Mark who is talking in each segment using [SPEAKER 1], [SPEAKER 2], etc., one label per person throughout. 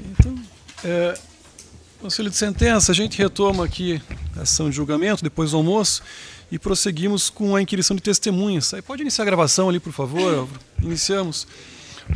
[SPEAKER 1] Então, é, conselho de sentença, a gente retoma
[SPEAKER 2] aqui a ação de julgamento, depois do almoço, e prosseguimos com a inquirição de testemunhas. Aí pode iniciar a gravação ali, por favor, Álvaro? Iniciamos.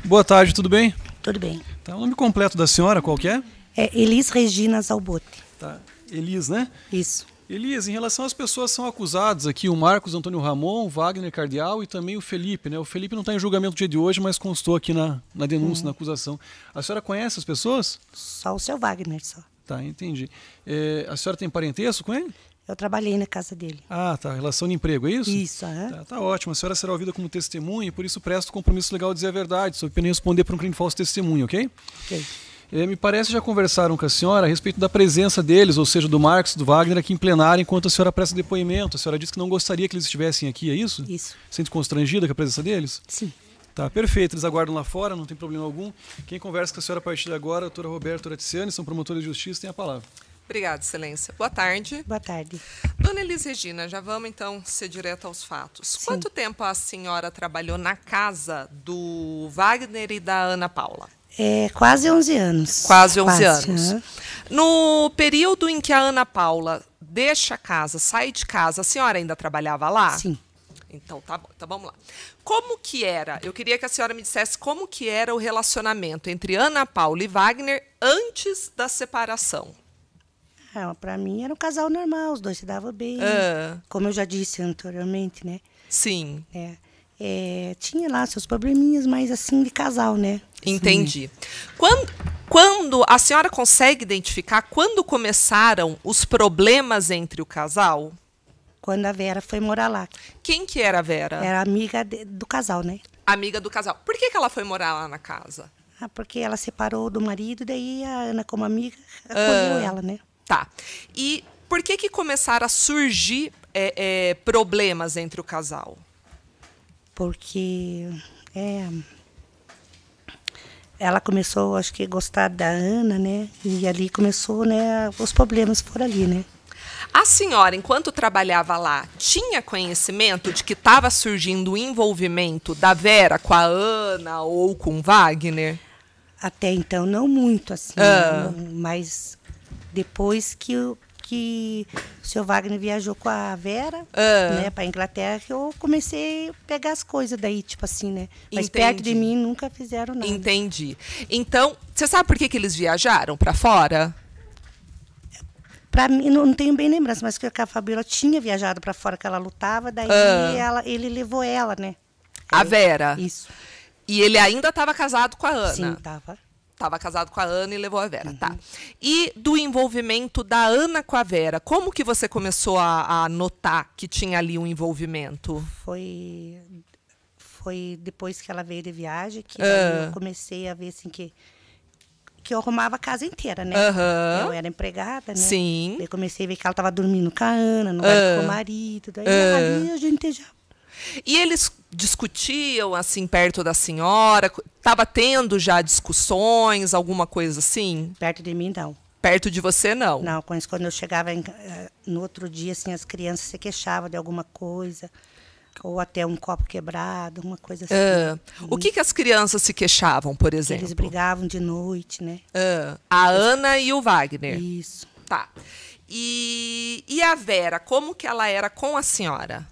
[SPEAKER 2] Boa tarde, tudo bem? Tudo bem. Tá, o nome completo da senhora, qual que é? É Elis Regina Zalbote. Tá. Elis, né? Isso. Elias, em relação às pessoas que são acusadas aqui, o Marcos Antônio Ramon, Wagner Cardial e também o Felipe, né? O Felipe não está em julgamento no dia de hoje, mas constou aqui na, na denúncia, hum. na acusação. A senhora conhece as pessoas? Só o seu Wagner, só. Tá, entendi. É, a senhora tem parentesco com ele? Eu trabalhei na casa dele. Ah, tá. Relação de emprego, é isso? Isso, é. Tá, tá ótimo. A senhora será ouvida como testemunha e por isso presta o compromisso legal de dizer a verdade, sob pena responder por um crime de falso testemunho, ok? Ok. É, me parece já conversaram com a senhora a respeito da presença deles, ou seja, do Marx, do Wagner, aqui em plenário, enquanto a senhora presta depoimento. A senhora disse que não gostaria que eles estivessem aqui, é isso? Isso. Sente constrangida com a presença deles? Sim. Tá, perfeito. Eles aguardam lá fora, não tem problema algum. Quem conversa com a senhora a partir de agora, é a doutora Roberta Oratiziani, são promotores de justiça, tem a palavra. Obrigada, Excelência.
[SPEAKER 3] Boa tarde. Boa tarde. Dona Elis Regina, já vamos então ser direto aos fatos. Sim. Quanto tempo a senhora trabalhou na casa do Wagner e da Ana Paula?
[SPEAKER 4] É, quase 11 anos. Quase 11 quase, anos.
[SPEAKER 3] No período em que a Ana Paula deixa a casa, sai de casa, a senhora ainda trabalhava lá? Sim. Então, tá bom. Então, vamos lá. Como que era? Eu queria que a senhora me dissesse como que era o relacionamento entre Ana Paula e Wagner antes da separação.
[SPEAKER 4] Ah, para mim era um casal normal, os dois se davam bem. Ah. Como eu já disse anteriormente, né? Sim. É é, tinha lá seus probleminhas, mas assim, de casal, né? Entendi.
[SPEAKER 3] Quando, quando a senhora consegue identificar quando começaram os problemas entre o casal? Quando a Vera foi morar lá. Quem que era a Vera?
[SPEAKER 4] Era amiga de, do casal, né?
[SPEAKER 3] Amiga do casal. Por que, que ela foi morar lá na casa?
[SPEAKER 4] Ah, porque ela separou do marido, daí a Ana, como amiga, ah, acolheu ela, né? Tá.
[SPEAKER 3] E por que, que começaram a surgir é, é, problemas entre o casal?
[SPEAKER 4] porque é, ela começou, acho que, a gostar da Ana, né? E ali começou, né? Os problemas por ali, né?
[SPEAKER 3] A senhora, enquanto trabalhava lá, tinha conhecimento de que estava surgindo o envolvimento da Vera com a Ana ou com Wagner?
[SPEAKER 4] Até então, não muito assim, ah. mas depois que que o seu Wagner viajou com a Vera, uhum. né, para Inglaterra, que eu comecei a pegar as coisas daí, tipo assim, né? Mas Entendi. perto de mim nunca fizeram nada. Entendi.
[SPEAKER 3] Então, você sabe por que, que eles viajaram para fora?
[SPEAKER 4] para mim, não, não, tenho bem lembrança, mas que a Fabiola tinha viajado para fora, que ela lutava, daí ah. ela, ele levou ela, né? A Vera. Isso. E ele ainda estava casado com a Ana. Sim,
[SPEAKER 3] estava estava casado com a Ana e levou a Vera, tá? uhum. tá? E do envolvimento da Ana com a Vera, como que você começou a, a notar que tinha ali um envolvimento? Foi
[SPEAKER 4] foi depois que ela veio de viagem que ah. eu comecei a ver assim que que eu arrumava a casa inteira, né? Uhum. Eu era empregada, né? Sim. Daí comecei a ver que ela estava dormindo com a Ana, não uhum. com o marido. Daí uhum. ali a gente já
[SPEAKER 3] e eles discutiam assim perto da senhora? Tava tendo já
[SPEAKER 4] discussões, alguma coisa assim? Perto de mim não. Perto de você não. Não, quando eu chegava em, eh, no outro dia assim as crianças se queixavam de alguma coisa ou até um copo quebrado, uma coisa assim. Ah,
[SPEAKER 3] o que, que as crianças se queixavam, por exemplo? Eles brigavam de noite, né? Ah, a Ana e o Wagner. Isso. Tá. E, e a Vera, como que ela era com a senhora?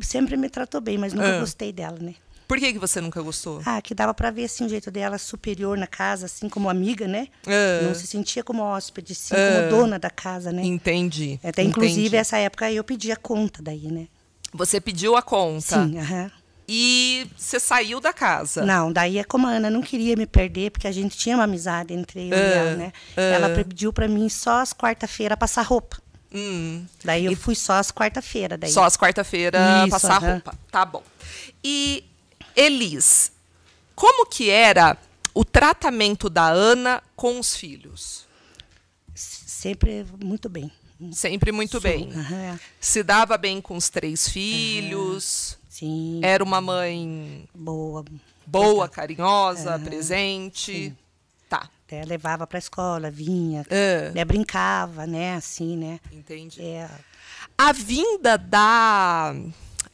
[SPEAKER 4] sempre me tratou bem, mas nunca ah. gostei dela, né? Por
[SPEAKER 3] que, que você nunca gostou?
[SPEAKER 4] Ah, que dava para ver assim, o jeito dela superior na casa, assim, como amiga, né? Uh, não se sentia como hóspede, sim, uh, como dona da casa, né? Entendi. Até entendi. inclusive, essa época eu pedi a conta daí, né? Você
[SPEAKER 3] pediu a conta? Sim, aham.
[SPEAKER 4] Uh -huh. E você saiu da casa? Não, daí é como a Ana não queria me perder, porque a gente tinha uma amizade entre eu e ah. ela, né? Ela pediu para mim só as quarta-feira passar roupa. Hum. Daí eu e... fui só às quarta-feira. Só às quarta-feira passar roupa. Tá bom. E, Elis, como que
[SPEAKER 3] era o tratamento da Ana com os filhos?
[SPEAKER 4] Sempre muito bem.
[SPEAKER 3] Sempre muito Sim. bem. Uhum. Se dava bem com os três filhos. Uhum. Sim. Era uma mãe. Boa. Boa, carinhosa, presente. Sim
[SPEAKER 4] levava para a escola, vinha, é. né, brincava, né? Assim, né? Entendi. É. A vinda da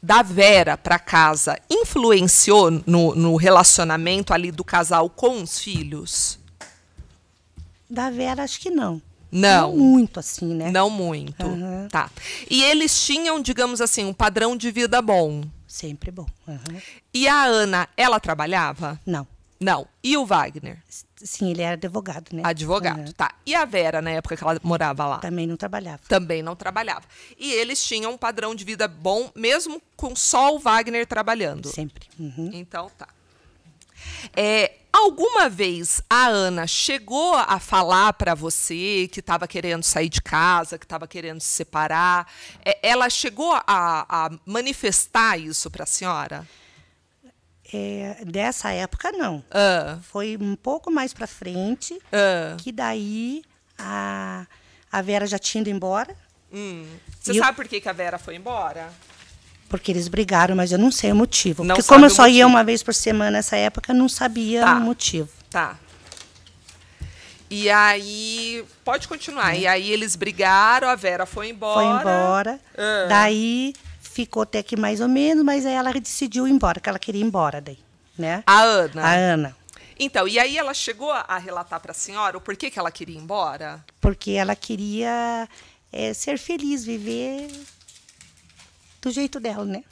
[SPEAKER 3] da Vera para casa influenciou no, no relacionamento ali do casal com os filhos?
[SPEAKER 4] Da Vera, acho que não. Não. não muito assim, né? Não muito. Uhum. Tá.
[SPEAKER 3] E eles tinham, digamos assim, um padrão de vida bom. Sempre bom. Uhum. E a Ana, ela trabalhava? Não. Não. E o Wagner? Sim, ele era advogado, né? Advogado, uhum. tá. E a Vera, na época que ela morava lá? Também não trabalhava. Também não trabalhava. E eles tinham um padrão de vida bom, mesmo com só o Wagner trabalhando? Sempre. Uhum. Então, tá. É, alguma vez a Ana chegou a falar para você que estava querendo sair de casa, que estava querendo se separar? É, ela chegou a, a
[SPEAKER 4] manifestar isso para a senhora? Sim. É, dessa época, não. Uh. Foi um pouco mais para frente, uh. que daí a, a Vera já tinha ido embora. Hum. Você e sabe eu...
[SPEAKER 3] por que, que a Vera foi embora?
[SPEAKER 4] Porque eles brigaram, mas eu não sei o motivo. Não porque como eu só motivo. ia uma vez por semana nessa época, não sabia tá. o motivo. Tá.
[SPEAKER 3] E aí, pode continuar. É. E aí eles brigaram, a Vera foi embora. Foi embora. Uh.
[SPEAKER 4] Daí ficou até que mais ou menos, mas aí ela decidiu ir embora, que ela queria ir embora daí, né? A Ana. A Ana.
[SPEAKER 3] Então, e aí ela chegou a relatar para a senhora o porquê que ela queria ir embora?
[SPEAKER 4] Porque ela queria é, ser feliz, viver do jeito dela, né?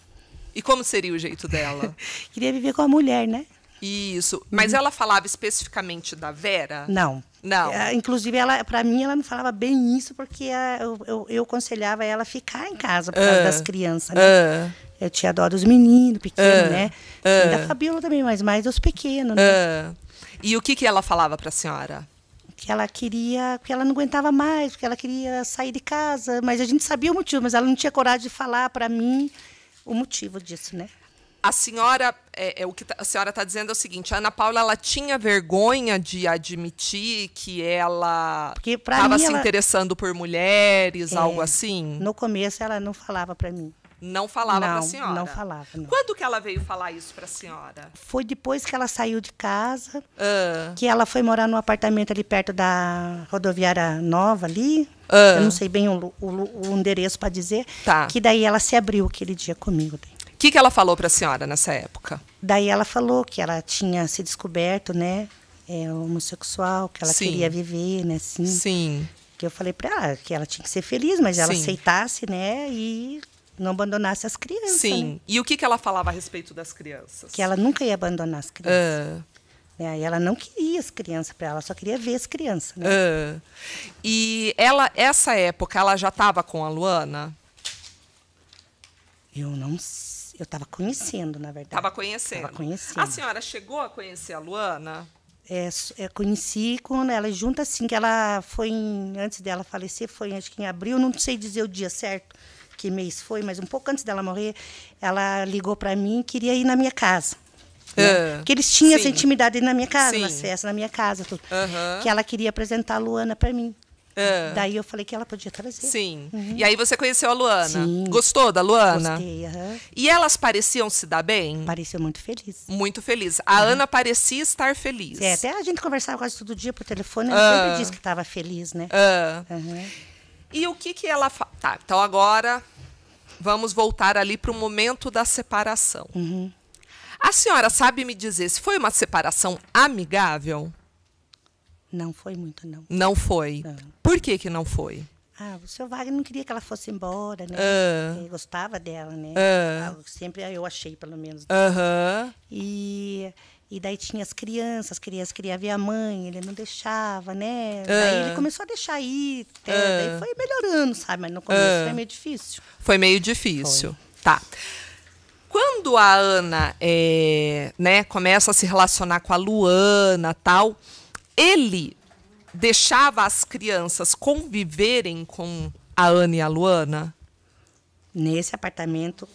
[SPEAKER 3] E como seria o jeito dela?
[SPEAKER 4] queria viver com a mulher, né? Isso. Mas uhum.
[SPEAKER 3] ela falava especificamente da Vera? Não.
[SPEAKER 4] Não. É, inclusive, ela, para mim, ela não falava bem isso, porque a, é, eu, eu, eu, aconselhava ela ficar em casa por causa uh, das crianças, né? Uh, eu tinha dó dos meninos, pequenos, uh, né? E da Fabiola também, mas mais dos pequenos, né? E o que, que ela falava para a senhora? que ela queria, que ela não aguentava mais, que ela queria sair de casa, mas a gente sabia o motivo, mas ela não tinha coragem de falar para mim o motivo disso, né?
[SPEAKER 3] a senhora, é, é, o que tá, a senhora está dizendo é o seguinte: a Ana Paula ela tinha vergonha de admitir que ela estava se ela...
[SPEAKER 4] interessando por mulheres, é, algo assim? No começo ela não falava para mim.
[SPEAKER 3] Não falava para a senhora? Não falava. Não. Quando que ela veio falar isso para a senhora?
[SPEAKER 4] Foi depois que ela saiu de casa, que ela foi morar num apartamento ali perto da rodoviária nova ali. Ah. Eu não sei bem o, o, o endereço para dizer. Tá. Que daí ela se abriu aquele dia comigo. Daí
[SPEAKER 3] que, que ela falou para a senhora nessa época?
[SPEAKER 4] Daí ela falou que ela tinha se descoberto, né? É, homossexual, que ela Sim. queria viver, né? Assim. Sim. Que eu falei para ela que ela tinha que ser feliz, mas ela Sim. aceitasse, né? E não abandonasse as crianças. Sim. Né?
[SPEAKER 3] E o que, que ela falava a respeito das crianças? Que
[SPEAKER 4] ela nunca ia abandonar as crianças. Uh. É, ela não queria as crianças para ela, só queria ver as crianças. Né? Uh. E
[SPEAKER 3] ela, essa época, ela já estava com a Luana? Eu não sei. Eu estava conhecendo, na verdade. Estava conhecendo. Tava conhecendo. A senhora chegou a conhecer a Luana?
[SPEAKER 4] É, é conheci quando ela junta assim que ela foi em, antes dela falecer foi acho que em abril não sei dizer o dia certo que mês foi mas um pouco antes dela morrer ela ligou para mim e queria ir na minha casa né? Uh, porque eles tinham sim. essa intimidade na minha casa na festa na minha casa tudo, uh -huh. que ela queria apresentar a Luana para mim
[SPEAKER 3] ah. Daí
[SPEAKER 4] eu falei que ela podia trazer. Sim. Uhum.
[SPEAKER 3] E aí você conheceu a Luana. Sim. Gostou da Luana? Gostei, uhum. E elas pareciam se dar bem? Pareceu muito feliz. Muito feliz. A uhum. Ana parecia estar feliz. É, até
[SPEAKER 4] a gente conversava quase todo dia por telefone, ela ah. sempre disse que estava feliz, né? Ah. Uhum.
[SPEAKER 3] E o que que ela... Fa... Tá, então agora vamos voltar ali para o momento da separação. Uhum. A senhora sabe me dizer se foi uma separação amigável? Não foi muito, não. Não foi? Não. Por que, que não
[SPEAKER 4] foi? Ah, o seu Wagner não queria que ela fosse embora, né? Uh. gostava dela, né? Uh. sempre eu achei, pelo menos. Uhum. -huh. E, e daí tinha as crianças, as crianças queriam ver a mãe, ele não deixava, né? Uh. Daí ele começou a deixar ir, uh. daí foi melhorando, sabe? Mas no começo foi meio difícil.
[SPEAKER 3] Foi meio difícil, foi. tá. Quando a Ana é, né, começa a se relacionar com a Luana tal ele deixava as crianças
[SPEAKER 4] conviverem com a Ana e a Luana? Nesse apartamento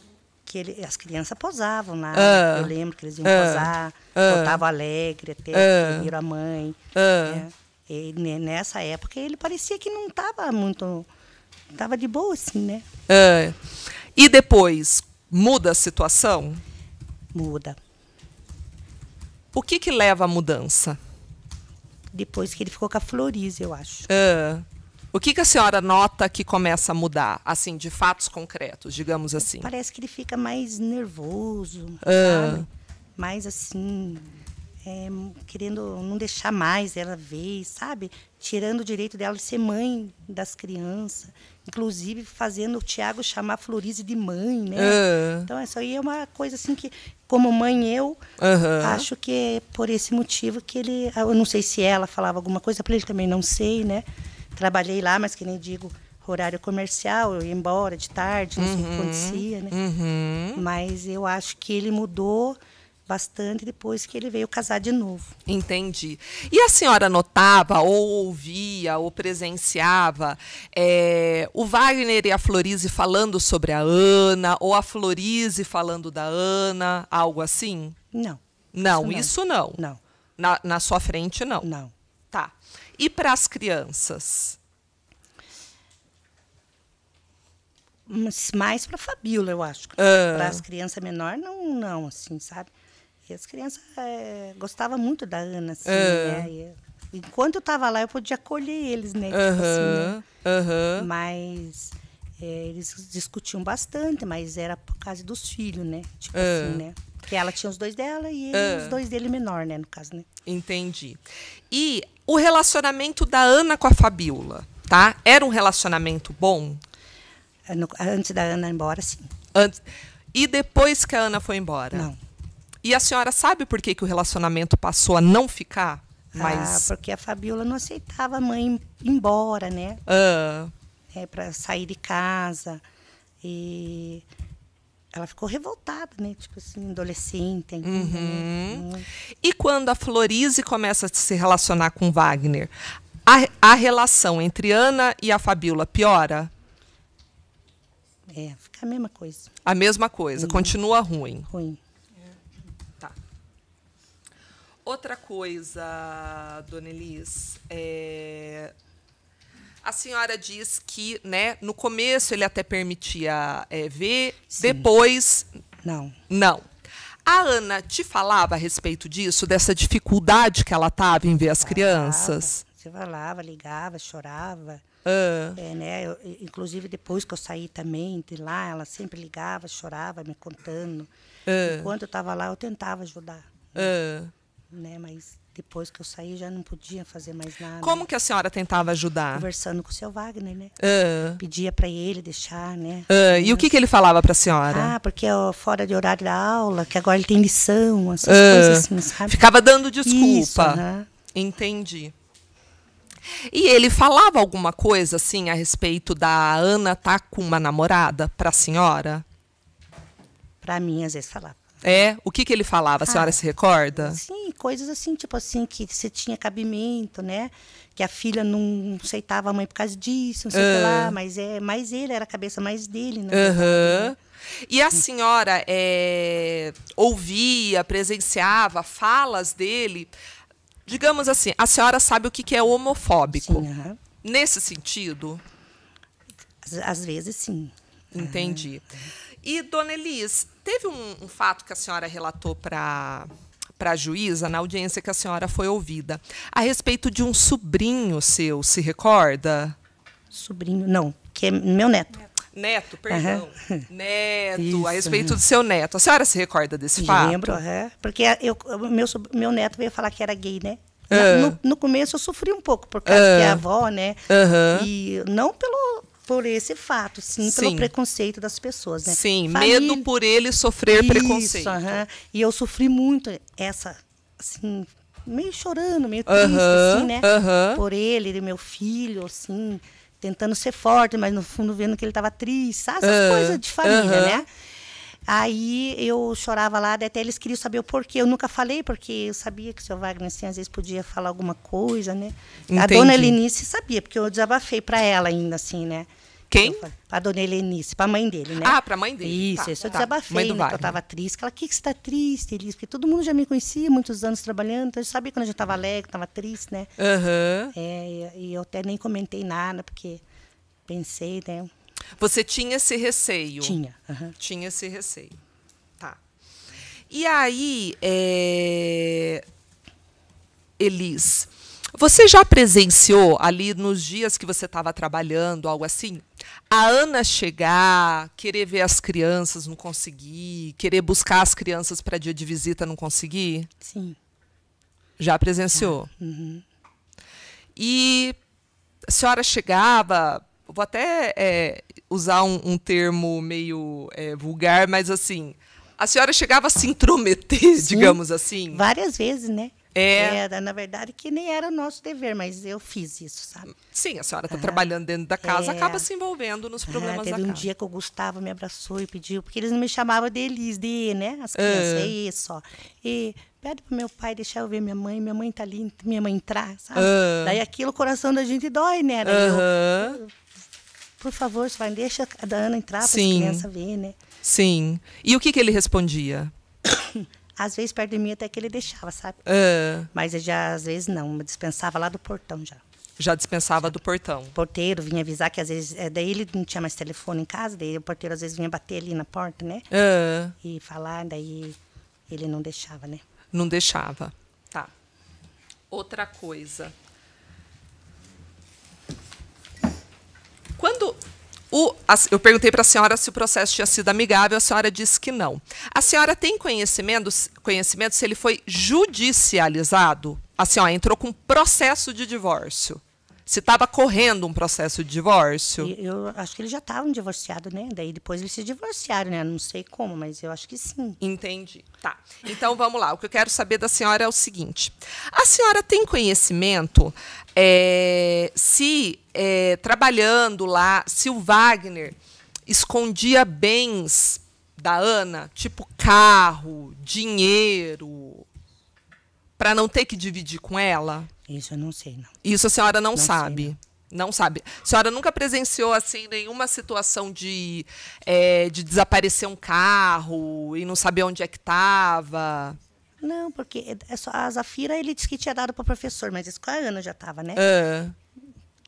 [SPEAKER 4] que ele, as crianças posavam lá. Ah. eu lembro que eles iam ah. posar, ah, voltavam alegre até ah, viram a mãe. Ah. Né? e, nessa época ele parecia que não estava muito. Estava de boa, assim, né? e depois,
[SPEAKER 3] muda a situação? Muda. O que, que leva à
[SPEAKER 4] mudança? depois que ele ficou com a Florise eu acho.
[SPEAKER 3] Uh, o que, que a senhora nota que começa a mudar, assim, de fatos concretos, digamos assim?
[SPEAKER 4] Parece que ele fica mais nervoso, uh. Mais assim, é, querendo não deixar mais ela ver, sabe? Tirando o direito dela de ser mãe das crianças. Inclusive fazendo o Tiago chamar Florize de mãe, né? Uhum. Então, isso aí é uma coisa assim que, como mãe, eu acho que é por esse motivo que ele. Eu não sei se ela falava alguma coisa para ele, também não sei, né? Trabalhei lá, mas que nem digo horário comercial, eu ia embora de tarde, não uhum. sei o que uhum. acontecia, né? Uhum. Mas eu acho que ele mudou bastante depois que ele veio casar de novo. Entendi. E a senhora notava, ou ouvia, ou presenciava
[SPEAKER 3] é, o Wagner e a Florize falando sobre a Ana, ou a Florize falando da Ana, algo assim? Não. Não, isso não. Isso não. não. Na, na sua frente, não. Não. Tá. E para as crianças?
[SPEAKER 4] mais para Fabíola, eu acho. Ah. Para as crianças menores, não, não, assim, sabe? E as crianças é, gostavam muito da Ana, assim, uhum. né? E, enquanto eu estava lá, eu podia acolher eles, né? Tipo assim, né? Mas é, eles discutiam bastante, mas era por causa dos filhos, né? Tipo uhum. assim, né? Porque ela tinha os dois dela e ele, os ah. dois dele menor, né? No caso, né?
[SPEAKER 3] Entendi. E o relacionamento da Ana com a Fabiola, tá? Era um relacionamento bom? Antes da Ana ir embora, sim. Antes... E depois que a Ana foi embora? Não. E a senhora sabe por que, que o relacionamento passou a
[SPEAKER 4] não ficar? Mas... Ah, porque a Fabiola não aceitava a mãe ir embora, né? Ah. É, para sair de casa. E ela ficou revoltada, né? Tipo assim, adolescente. Né? uhum. E quando a
[SPEAKER 3] Florize começa a se relacionar com Wagner, a, a relação entre Ana e a Fabiola piora?
[SPEAKER 4] É, fica a mesma coisa.
[SPEAKER 3] A mesma coisa, uhum. continua ruim. Ruim. Outra coisa, dona Elis, é... a senhora diz que né, no começo ele até permitia é, ver, Sim. depois. Não. Não. A Ana te falava a respeito disso, dessa dificuldade que ela tava em ver as falava, crianças?
[SPEAKER 4] Você falava, ligava, chorava. Ah. É, né? Eu, inclusive, depois que eu saí também de lá, ela sempre ligava, chorava, me contando. Ah. Enquanto eu estava lá, eu tentava ajudar. Né? Ah né? Mas depois que eu saí já não podia fazer mais nada. Como que a senhora tentava ajudar? Conversando com o seu Wagner, né? Uh. Pedia para ele deixar, né? Uh. E o que, que ele falava para a senhora? Ah, porque ó, fora de horário da aula, que agora ele tem lição, essas uh. coisas assim, sabe? Ficava dando desculpa. Isso, uhum.
[SPEAKER 3] Entendi. E ele falava alguma coisa assim a respeito da Ana tá com uma namorada para a senhora?
[SPEAKER 4] Para mim às vezes falava.
[SPEAKER 3] É? O que, que ele falava? A senhora ah, se recorda?
[SPEAKER 4] Sim, coisas assim, tipo assim, que você tinha cabimento, né? Que a filha não aceitava a mãe por causa disso, não sei o que lá. Ah. Mas, é, mas ele era a cabeça mais dele,
[SPEAKER 3] né? Uhum. E a senhora é, ouvia, presenciava falas dele. Digamos assim, a senhora sabe o que, que é homofóbico. Sim, uhum. Nesse sentido? Às, às
[SPEAKER 4] vezes, sim. Entendi.
[SPEAKER 3] E, dona Elis, teve um, um fato que a senhora relatou para para a juíza na audiência que a senhora foi ouvida a respeito de um sobrinho seu, se recorda?
[SPEAKER 4] Sobrinho, não, que é meu neto.
[SPEAKER 3] Neto, perdão. Uhum. Neto, Isso, a respeito do seu neto. A senhora se recorda desse fato? Lembro, uhum.
[SPEAKER 4] porque eu, meu, meu neto veio falar que era gay, né? Uhum. No, no, começo eu sofri um pouco, por causa uhum. Ah. que avó, né? E não pelo por esse fato, sim, sim, pelo preconceito das pessoas, né? Sim, Família... medo por
[SPEAKER 3] ele sofrer Isso, preconceito.
[SPEAKER 4] E eu sofri muito essa, assim, meio chorando, meio triste, assim, né? Por ele, ele, meu filho, assim, tentando ser forte, mas no fundo vendo que ele estava triste, sabe? Essas coisas de família, né? Aí eu chorava lá, até eles queriam saber o porquê. Eu nunca falei, porque eu sabia que o seu Wagner, assim, às vezes podia falar alguma coisa, né? Entendi. A dona Elinice sabia, porque eu desabafei para ela ainda, assim, né? Quem? Para dona Helenice, para a mãe dele, né? Ah, para a mãe dele. Isso, tá, isso eu só tá, tá. desabafei, né, que eu estava triste. Ela, o que, que você está triste, Elis? Porque todo mundo já me conhecia, muitos anos trabalhando, então eu sabia quando a gente estava alegre, estava triste, né? Uhum. É, e eu até nem comentei nada, porque pensei, né?
[SPEAKER 3] Você tinha esse receio? Tinha. Uhum. Tinha esse receio. Tá. E aí, é... Elis, você já presenciou ali nos dias que você estava trabalhando, algo assim? A Ana chegar, querer ver as crianças, não conseguir, querer buscar as crianças para dia de visita, não conseguir? Sim. Já presenciou? Ah, uhum. E a senhora chegava, vou até é, usar um, um, termo meio é, vulgar, mas assim, a senhora chegava a se intrometer, Sim, digamos assim? Várias vezes, né? É.
[SPEAKER 4] Era, na verdade, que nem era o nosso dever, mas eu fiz isso, sabe? Sim, a senhora está trabalhando dentro da casa, é. acaba se envolvendo nos problemas ah, teve da um casa. um dia que o Gustavo me abraçou e pediu, porque eles não me chamavam de Elis, de né? As ah. crianças, é. isso, ó. E pede pro meu pai deixar eu ver minha mãe, minha mãe tá ali, minha mãe entrar, sabe? Ah. Daí aquilo, o coração da gente dói, né? Aham. por favor, vai, deixa a Ana entrar para as crianças ver, né?
[SPEAKER 3] Sim. E o que, que ele respondia?
[SPEAKER 4] Às vezes perto de mim até que ele deixava, sabe? É. Mas já, às vezes não, dispensava lá do portão já. Já dispensava do portão. O porteiro vinha avisar que às vezes. É, daí ele não tinha mais telefone em casa, daí o porteiro às vezes vinha bater ali na porta, né? É. E falar, daí ele não deixava, né?
[SPEAKER 3] Não deixava.
[SPEAKER 4] Tá. Outra coisa.
[SPEAKER 3] Quando o, eu perguntei para a senhora se o processo tinha sido amigável, a senhora disse que não. A senhora tem conhecimento, conhecimento se ele foi judicializado? A assim, senhora entrou com processo de divórcio se estava correndo um processo de divórcio?
[SPEAKER 4] Eu, acho que eles já estavam divorciados, né? Daí depois eles se divorciaram, né? Não sei como, mas eu acho que sim. Entendi. Tá. Então vamos lá. O que eu quero saber da senhora é o seguinte:
[SPEAKER 3] a senhora tem conhecimento é, se é, trabalhando lá, se o Wagner escondia bens da Ana, tipo carro, dinheiro, para não ter que dividir com ela? Isso eu não sei, não. Isso a senhora não, não sabe. Sei, não. Não sabe. A senhora nunca presenciou assim nenhuma situação de, é, de desaparecer um carro e não saber onde é que estava?
[SPEAKER 4] Não, porque é, é a Zafira ele disse que tinha dado para o professor, mas isso com a Ana já estava, né? Uh.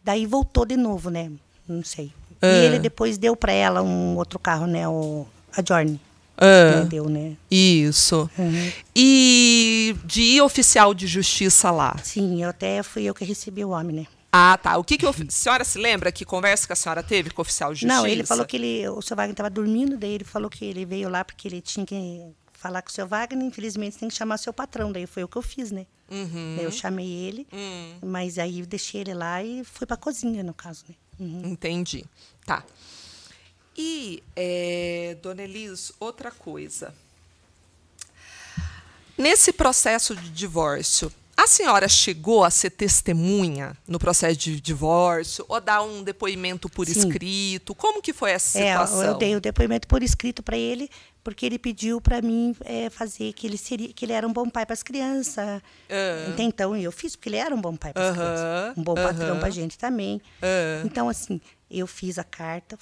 [SPEAKER 4] Daí voltou de novo, né? Não sei. Uh. E ele depois deu para ela um outro carro, né? O, a Journey. Ah, entendeu, né? Isso. Uhum. E
[SPEAKER 3] de oficial de justiça lá? Sim, eu até fui eu que recebi o homem, né? Ah, tá. O que, que a senhora se lembra? Que conversa que a senhora teve com o oficial de justiça? Não, ele falou que
[SPEAKER 4] ele, o seu Wagner estava dormindo, daí ele falou que ele veio lá porque ele tinha que falar com o seu Wagner, infelizmente tem que chamar seu patrão. Daí foi o que eu fiz, né? Uhum. Eu chamei ele, uhum. mas aí deixei ele lá e fui para cozinha, no caso, né? Uhum. Entendi. Tá.
[SPEAKER 3] E, é, dona Elis, outra coisa. Nesse processo de divórcio, a senhora chegou a ser testemunha no processo de divórcio ou dar um depoimento por Sim. escrito? Como que foi essa é, situação? É, eu dei
[SPEAKER 4] o depoimento por escrito para ele, porque ele pediu para mim é, fazer que ele seria, que ele era um bom pai para as crianças. Uhum. Então, então eu fiz porque ele era um bom pai para as uhum. crianças, um bom uhum. patrão para a gente também. Então assim, eu fiz a carta,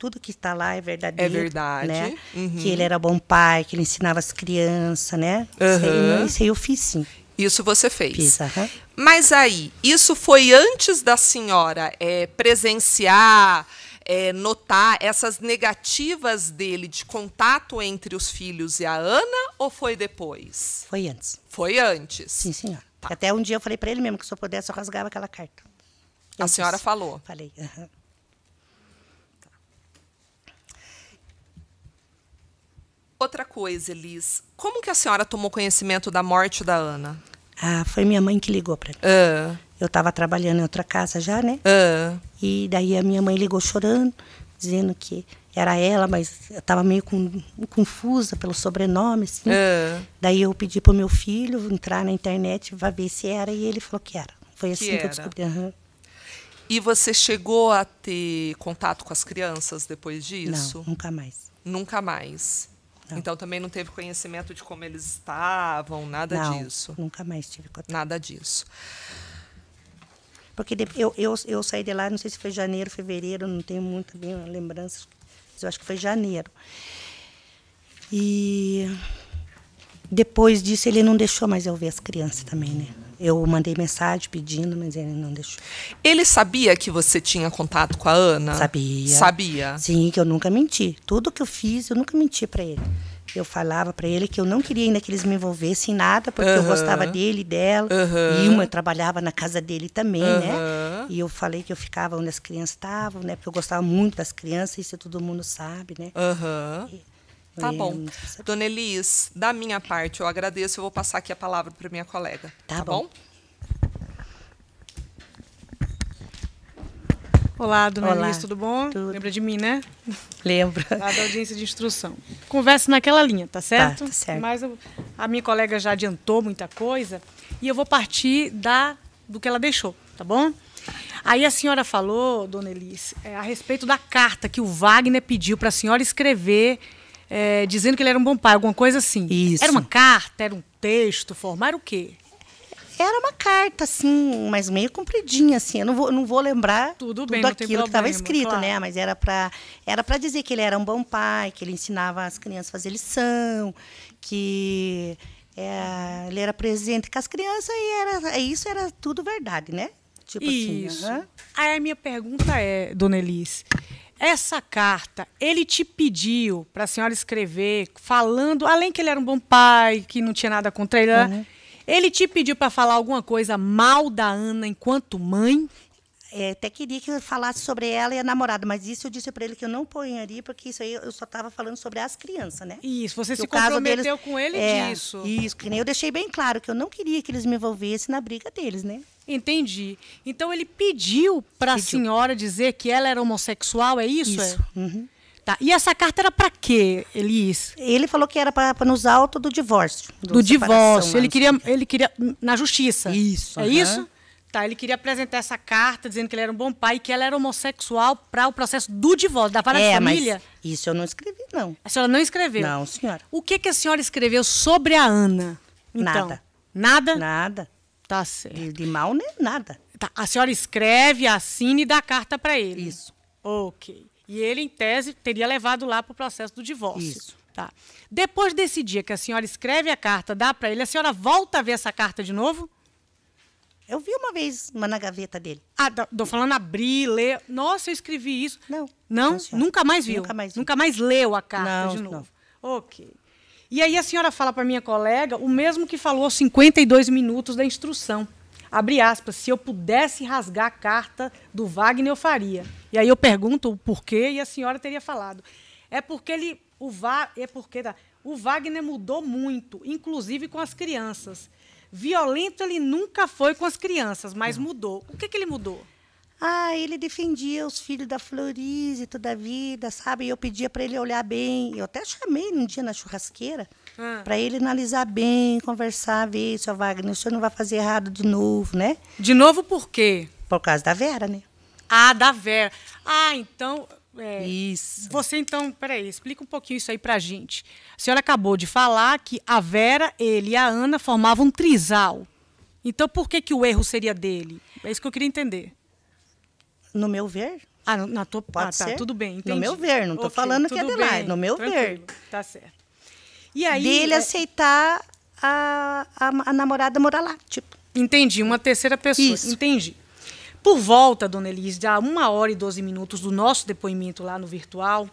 [SPEAKER 4] tudo que está lá é verdadeiro. É verdade. Né? Uhum. Que ele era bom pai, que ele ensinava as crianças, né? Uhum. Isso aí eu fiz sim. Isso você
[SPEAKER 3] fez. Fiz, uhum. Mas aí, isso foi antes da senhora é, presenciar, é, notar essas negativas dele de contato entre os filhos e a Ana ou foi depois? Foi antes. Foi antes.
[SPEAKER 4] Sim, senhora. Tá. Até um dia eu falei para ele mesmo que se eu pudesse eu rasgava aquela carta. a senhora
[SPEAKER 3] falou. Falei. Uhum. Outra coisa, Elis, como que a senhora tomou conhecimento da morte da Ana?
[SPEAKER 4] Ah, foi minha mãe que ligou para mim. Uh. Eu estava trabalhando em outra casa já, né? Uh. E daí a minha mãe ligou chorando, dizendo que era ela, mas eu estava meio com, confusa pelo sobrenome, assim. Uh. Daí eu pedi para o meu filho entrar na internet para ver se era, e ele falou que era. Foi assim que, que eu descobri. Uhum.
[SPEAKER 3] E você chegou a ter contato com as crianças depois disso? Não, nunca mais. Nunca mais. Então também não teve conhecimento de como eles estavam, nada não,
[SPEAKER 4] disso. Nunca mais tive contato. Nada disso. Porque eu, eu, eu saí de lá, não sei se foi janeiro, fevereiro, não tenho muita lembrança, mas eu acho que foi janeiro. E depois disso ele não deixou mais eu ver as crianças também, né? Eu mandei mensagem pedindo, mas ele não deixou.
[SPEAKER 3] Ele sabia que você tinha contato
[SPEAKER 4] com a Ana? Sabia. Sabia. Sim, que eu nunca menti. Tudo que eu fiz, eu nunca menti para ele. Eu falava para ele que eu não queria ainda que eles me envolvessem em nada, porque uhum. eu gostava dele e dela. Uhum. E uma trabalhava na casa dele também, uhum. né? E eu falei que eu ficava onde as crianças estavam, né? Porque eu gostava muito das crianças, isso todo mundo sabe, né? Uhum. E Tá bom.
[SPEAKER 3] Tá dona Elis, da minha parte, eu agradeço. Eu vou passar aqui a palavra para minha colega.
[SPEAKER 4] Tá, tá
[SPEAKER 5] bom? bom? Olá, dona Olá. Elis, tudo bom? Tudo. Lembra de mim, né? Lembro. Lá da audiência de instrução. Conversa naquela linha, tá certo? Tá, tá certo. Mas eu, a minha colega já adiantou muita coisa e eu vou partir da, do que ela deixou, tá bom? Aí a senhora falou, dona Elis, é, a respeito da carta que o Wagner pediu para a senhora escrever é, dizendo que ele era um bom pai, alguma coisa assim. Isso. Era uma carta, era um texto, formar o quê?
[SPEAKER 4] Era uma carta, assim, mas meio compridinha, assim. Eu não vou, não vou lembrar tudo, bem, que estava escrito, né? claro. né? Mas era para era pra dizer que ele era um bom pai, que ele ensinava as crianças a fazer lição, que é, ele era presente com as crianças e era, é, isso era tudo verdade, né? Tipo assim, isso. Assim, uhum.
[SPEAKER 5] Aí a minha pergunta é, dona Elis, essa carta ele te pediu para a senhora escrever, falando, além que ele era um bom pai, que não tinha nada contra ele. Né? Uhum. Ele te pediu para falar
[SPEAKER 4] alguma coisa mal da Ana enquanto mãe? É, até queria que eu falasse sobre ela e a namorada, mas isso eu disse para ele que eu não ponharia, porque isso aí eu só estava falando sobre as crianças, né? Isso, você que se comprometeu deles, com ele é, disso. Isso, que nem eu deixei bem claro que eu não queria que eles me envolvessem
[SPEAKER 5] na briga deles, né? Entendi. Então ele pediu para a senhora dizer que ela era homossexual, é isso? Isso. É? Uhum. Tá. E essa carta era para quê, Elis? Ele falou que era para nos auto do divórcio. Do, do divórcio. Ele né? queria, ele queria na justiça.
[SPEAKER 4] Isso. É uhum. isso?
[SPEAKER 5] Tá, ele queria apresentar essa carta dizendo que ele era um bom pai e que ela era homossexual para o processo do divórcio, da vara é, de família.
[SPEAKER 4] Mas isso eu não escrevi,
[SPEAKER 5] não. A senhora não escreveu? Não, senhora. O que, que a senhora escreveu sobre a Ana? Então, nada. Nada? Nada. Tá certo. Eh, de, de mal nem nada. Tá. A senhora escreve, assina e dá carta para ele. Isso. Ok. E ele, em tese, teria levado lá para o processo do divórcio. Isso. Tá. Depois desse dia que a senhora escreve a carta, dá para ele, a senhora volta a ver essa carta de novo? Eu vi uma vez uma na gaveta dele. Ah, tô falando abrir, ler. Nossa, eu escrevi isso. Não. Não? não nunca mais viu? Nunca mais. Vi. Nunca mais leu a carta não, de novo. Não. Ok. E aí a senhora fala para minha colega o mesmo que falou 52 minutos da instrução. Abre aspas, se eu pudesse rasgar a carta do Wagner, eu faria. E aí eu pergunto o porquê e a senhora teria falado. É porque ele. O, Va, é porque, tá, o Wagner mudou muito, inclusive com as crianças. Violento ele nunca foi com as crianças, mas mudou. O que, que ele mudou?
[SPEAKER 4] Ah, ele defendia os filhos da e toda a vida, sabe? E eu pedia para ele olhar bem. Eu até chamei um dia na churrasqueira ah. para ele analisar bem, conversar, ver, seu Wagner, o senhor não vai fazer errado de novo, né? De novo por quê? Por causa da Vera, né?
[SPEAKER 5] Ah, da Vera. Ah, então. É, isso. Você então, peraí, explica um pouquinho isso aí pra gente. A senhora acabou de falar que a Vera, ele e a Ana formavam um trisal. Então por que, que o erro seria dele? É isso que eu queria entender. No meu ver. Ah, na tua Pode ah, tá, tudo bem, entendi. No meu ver, não estou okay, falando que é Adelaide, é no meu ver. Tá certo.
[SPEAKER 4] E aí ele é... aceitar a, a, a, namorada morar lá, tipo.
[SPEAKER 5] Entendi, uma terceira pessoa. Isso. Entendi. Por volta, dona Elise, a uma hora e doze minutos do nosso depoimento lá no virtual,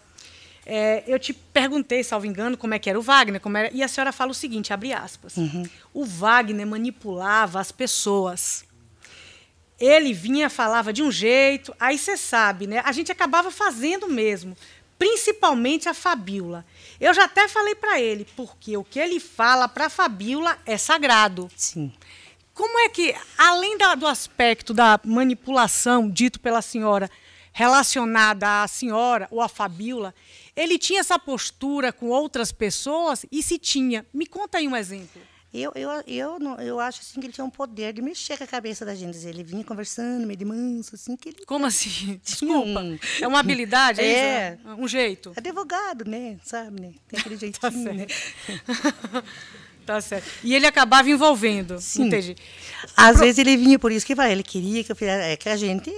[SPEAKER 5] é, eu te perguntei, salvo engano, como é que era o Wagner, como era, e a senhora fala o seguinte, abre aspas. Uhum. O Wagner manipulava as pessoas ele vinha, falava de um jeito, aí você sabe, né? A gente acabava fazendo mesmo, principalmente a Fabíola. Eu já até falei para ele, porque o que ele fala para a Fabíola é sagrado. Sim. Como é que, além da, do aspecto da manipulação dito pela senhora relacionada à senhora ou à Fabíola, ele tinha essa postura com outras
[SPEAKER 4] pessoas e se tinha? Me conta aí um exemplo. Eu, eu, eu, não, eu acho assim que ele tinha um poder de mexer com a cabeça da gente. Ele vinha conversando, meio de manso, assim. Que ele... Como assim? Desculpa. É uma habilidade, é, isso? É um jeito. É advogado, né? Sabe, né? Tem aquele tá jeitinho, tá
[SPEAKER 5] né? tá certo. E ele acabava envolvendo. Sim. Entendi.
[SPEAKER 4] Às Pro... vezes ele vinha, por isso que ele queria que eu fizesse. É que a gente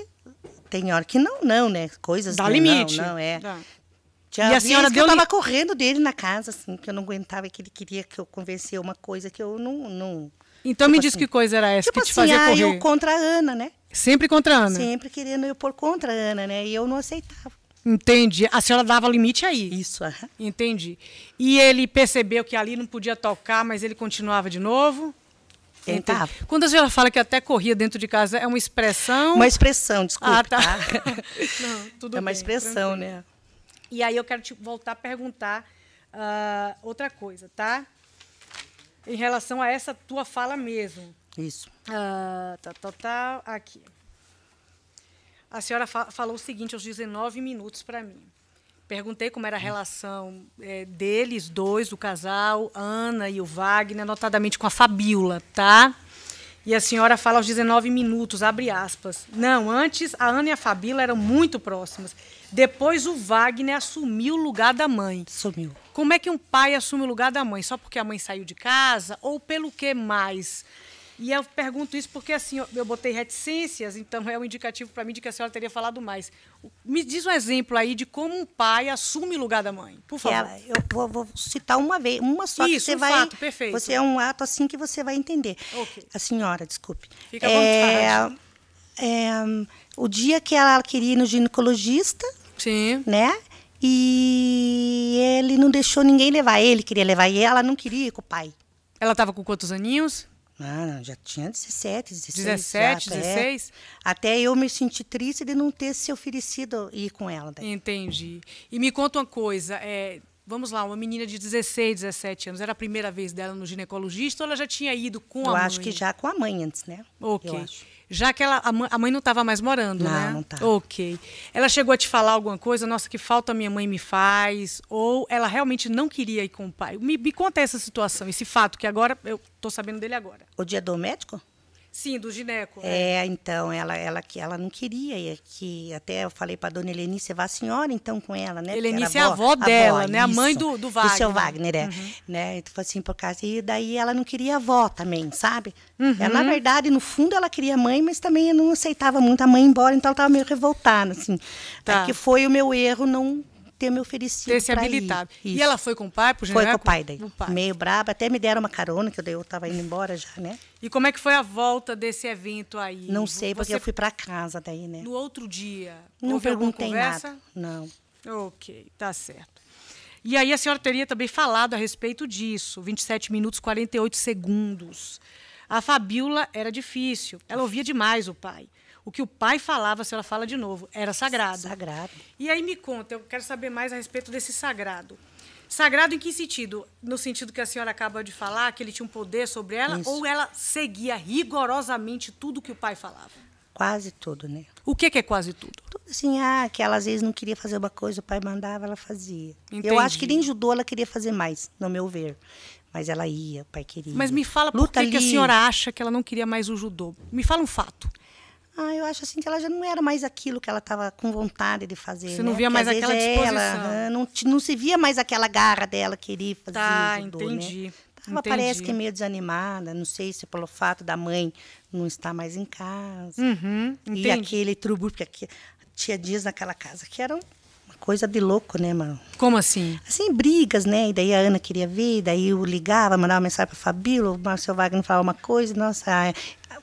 [SPEAKER 4] tem hora que não, não, né? Coisas Dá limite. não, não é. Dá. Tinha e a senhora deu eu tava li... correndo dele na casa, assim, que eu não aguentava que ele queria que eu convencesse uma coisa que eu não. não... Então tipo me assim, diz que coisa era essa tipo que te assim, fazia ah, correr. eu contra a Ana, né? Sempre contra a Ana. Sempre querendo eu pôr contra a Ana, né? E eu não aceitava.
[SPEAKER 5] Entendi. A senhora dava limite aí. Isso. Uhum. Entendi. E ele percebeu que ali não podia tocar, mas ele continuava de novo. Tentava. Quando a senhora fala que até corria dentro de casa, é uma expressão. Uma expressão, desculpa. Ah, tá. tá? não, tudo é uma expressão, tranquilo. né? E aí eu quero te voltar a perguntar uh, outra coisa, tá? Em relação a essa tua fala mesmo. Isso. Uh, tá, tá, tá, aqui. A senhora fa falou o seguinte aos 19 minutos para mim. Perguntei como era a relação é, deles dois, do casal, Ana e o Wagner, notadamente com a Fabiola, tá? E a senhora fala aos 19 minutos, abre aspas. Não, antes a Ana e a Fabila eram muito próximas. Depois o Wagner assumiu o lugar da mãe. Sumiu. Como é que um pai assume o lugar da mãe? Só porque a mãe saiu de casa ou pelo que mais? E eu pergunto isso porque assim, eu botei reticências, então é um indicativo para mim de que a senhora teria falado mais. Me diz um exemplo aí de como um pai assume o lugar da mãe, por favor. eu vou, vou,
[SPEAKER 4] citar uma vez, uma só isso, que você um vai. Fato, perfeito. Você é um ato assim que você vai entender. Okay. A senhora, desculpe. Fica à vontade. É, é, o dia que ela queria ir no ginecologista, Sim. né? E ele não deixou ninguém levar ele, queria levar e ela não queria ir com o pai. Ela estava com quantos aninhos? Ah, já tinha 17, 16. 17, já, 16? É. Até eu me senti triste de não ter se oferecido ir com ela. Daí.
[SPEAKER 5] Entendi. E me conta uma coisa, é, vamos lá, uma menina de 16, 17 anos, era a primeira vez dela no ginecologista ou ela já tinha ido com eu a mãe? Eu acho que já
[SPEAKER 4] com a mãe antes,
[SPEAKER 5] né? Ok. Eu acho. Já que ela, a mãe não estava mais morando, não, né? Não, não tá. Ok. Ela chegou a te falar alguma coisa, nossa, que falta minha mãe me faz, ou ela realmente não queria ir com o pai. Me, me conta essa situação, esse fato que agora eu estou sabendo dele agora.
[SPEAKER 4] O dia do médico?
[SPEAKER 5] Sim, do gineco. É,
[SPEAKER 4] é. então, ela, ela, que ela não queria, aqui até eu falei para dona Helenice, vá a senhora então com ela, né? Helenice é a avó, dela, avó, né? Isso, a mãe do, do Wagner. Do seu Wagner, é. Uhum. Né? Então, assim, por causa... E daí ela não queria a avó também, sabe? Uhum. Ela, na verdade, no fundo, ela queria a mãe, mas também não aceitava muito a mãe embora, então ela estava meio revoltada, assim. É tá. É que foi o meu erro não ter me oferecido. Ter se habilitado. E ela foi
[SPEAKER 5] com o pai, pro general? Foi com o pai daí. O pai. Meio
[SPEAKER 4] braba. Até me deram uma carona, que eu estava indo embora já, né?
[SPEAKER 5] E como é que foi a volta desse evento aí? Não sei, porque Você... eu fui
[SPEAKER 4] para casa daí, né? No
[SPEAKER 5] outro dia. Não perguntei nada. Não. Ok, tá certo. E aí a senhora teria também falado a respeito disso, 27 minutos 48 segundos. A Fabiola era difícil, ela ouvia demais o pai o que o pai falava, a senhora fala de novo, era sagrado. Sagrado. E aí me conta, eu quero saber mais a respeito desse sagrado. Sagrado em que sentido? No sentido que a senhora acaba de falar, que ele tinha um poder sobre ela, Isso. ou ela seguia rigorosamente tudo que o pai falava?
[SPEAKER 4] Quase tudo, né? O que, que é quase tudo? Tudo assim, ah, que ela às vezes não queria fazer uma coisa, o pai mandava, ela fazia. Entendi. Eu acho que nem judô ela queria fazer mais, no meu ver. Mas ela ia, o pai queria. Mas me fala por que, que a senhora
[SPEAKER 5] acha que ela não queria mais o judô.
[SPEAKER 4] Me fala um fato. Ah, eu acho assim que ela já não era mais aquilo que ela estava com vontade de fazer. Você não né? via Porque mais aquela é disposição. Ela, não, não se via mais aquela garra dela querer fazer tá, judô, né? entendi. Né? Ela Entendi. parece que é meio desanimada, não sei se pelo fato da mãe não estar mais em casa. Uhum, e aquele trubu, porque aqui, tinha dias naquela casa que era uma coisa de louco, né, mano? Como assim? Assim, brigas, né? E daí a Ana queria vir, daí eu ligava, mandava uma mensagem para Fabíola, o Marcelo Wagner falava uma coisa, nossa,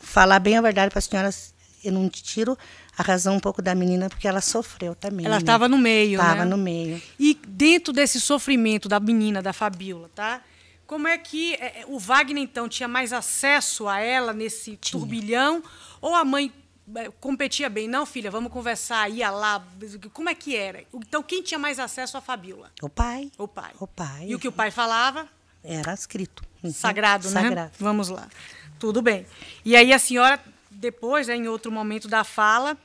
[SPEAKER 4] falar bem a verdade para as senhoras eu não tiro a razão um pouco da menina, porque ela sofreu também. Ela estava né? no meio, Estava né? no
[SPEAKER 5] meio. E dentro desse sofrimento da menina, da Fabiola, tá? Como é que é, é, o Wagner, então, tinha mais acesso a ela nesse tinha. turbilhão? Ou a mãe é, competia bem? Não, filha, vamos conversar, ia lá. Como é que era? Então, quem tinha mais acesso à Fabiola? O pai. O pai. O pai. E o que o pai falava? Era escrito. Sagrado, uhum. Sagrado. né? Sagrado. Vamos lá. Tudo bem. E aí a senhora depois, né, em outro momento da fala,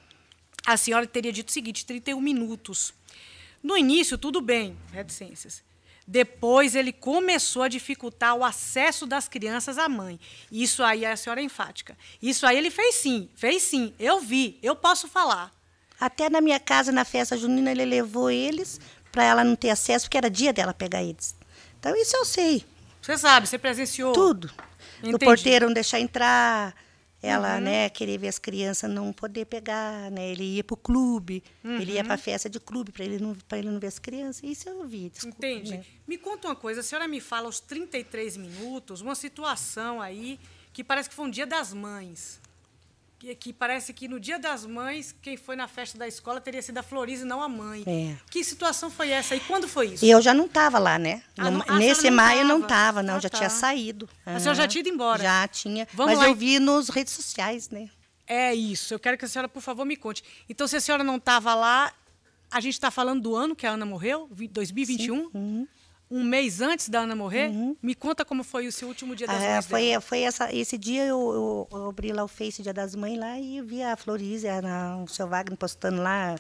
[SPEAKER 5] a senhora teria dito o seguinte: 31 minutos. No início, tudo bem, reticências. Depois ele começou a dificultar o acesso das crianças à mãe. Isso aí a senhora é enfática. Isso aí ele fez sim, fez sim. Eu vi, eu posso falar.
[SPEAKER 4] Até na minha casa, na festa junina, ele levou eles para ela não ter acesso, porque era dia dela pegar eles. Então isso eu sei.
[SPEAKER 5] Você sabe, você presenciou? Tudo.
[SPEAKER 4] Entendi. Do porteiro não deixar entrar,
[SPEAKER 5] ela, uhum. né,
[SPEAKER 4] querer ver as crianças não poder pegar, né? Ele ia pro clube, uhum. ele ia pra uhum. festa de clube para ele não para ele não ver as crianças. Isso eu vi, desculpa. Entendi. Né?
[SPEAKER 5] Me conta uma coisa, a senhora me fala aos 33 minutos uma situação aí que parece que foi um dia das mães que, que, parece que no Dia das Mães, quem foi na festa da escola teria sido a e não a mãe. É. Que situação foi essa e quando foi isso? eu já
[SPEAKER 4] não estava lá, né? Ah, não, ah, nesse não maio tava. eu não estava, não, ah, já tá. tinha saído. Mas ah, a senhora já ah, tinha ido embora? Já tinha. Vamos mas lá. eu vi nos redes sociais, né?
[SPEAKER 5] É isso. Eu quero que a senhora, por favor, me conte. Então, se a senhora não estava lá, a gente está falando do ano que a Ana morreu, 2021? Sim. Uhum um mês antes da Ana morrer. Uhum. Me conta como foi o seu último dia das ah, mães. Foi, dela. foi
[SPEAKER 4] essa, esse dia eu, eu, eu, abri lá o Face Dia das Mães lá e vi a Florízia, o seu Wagner postando lá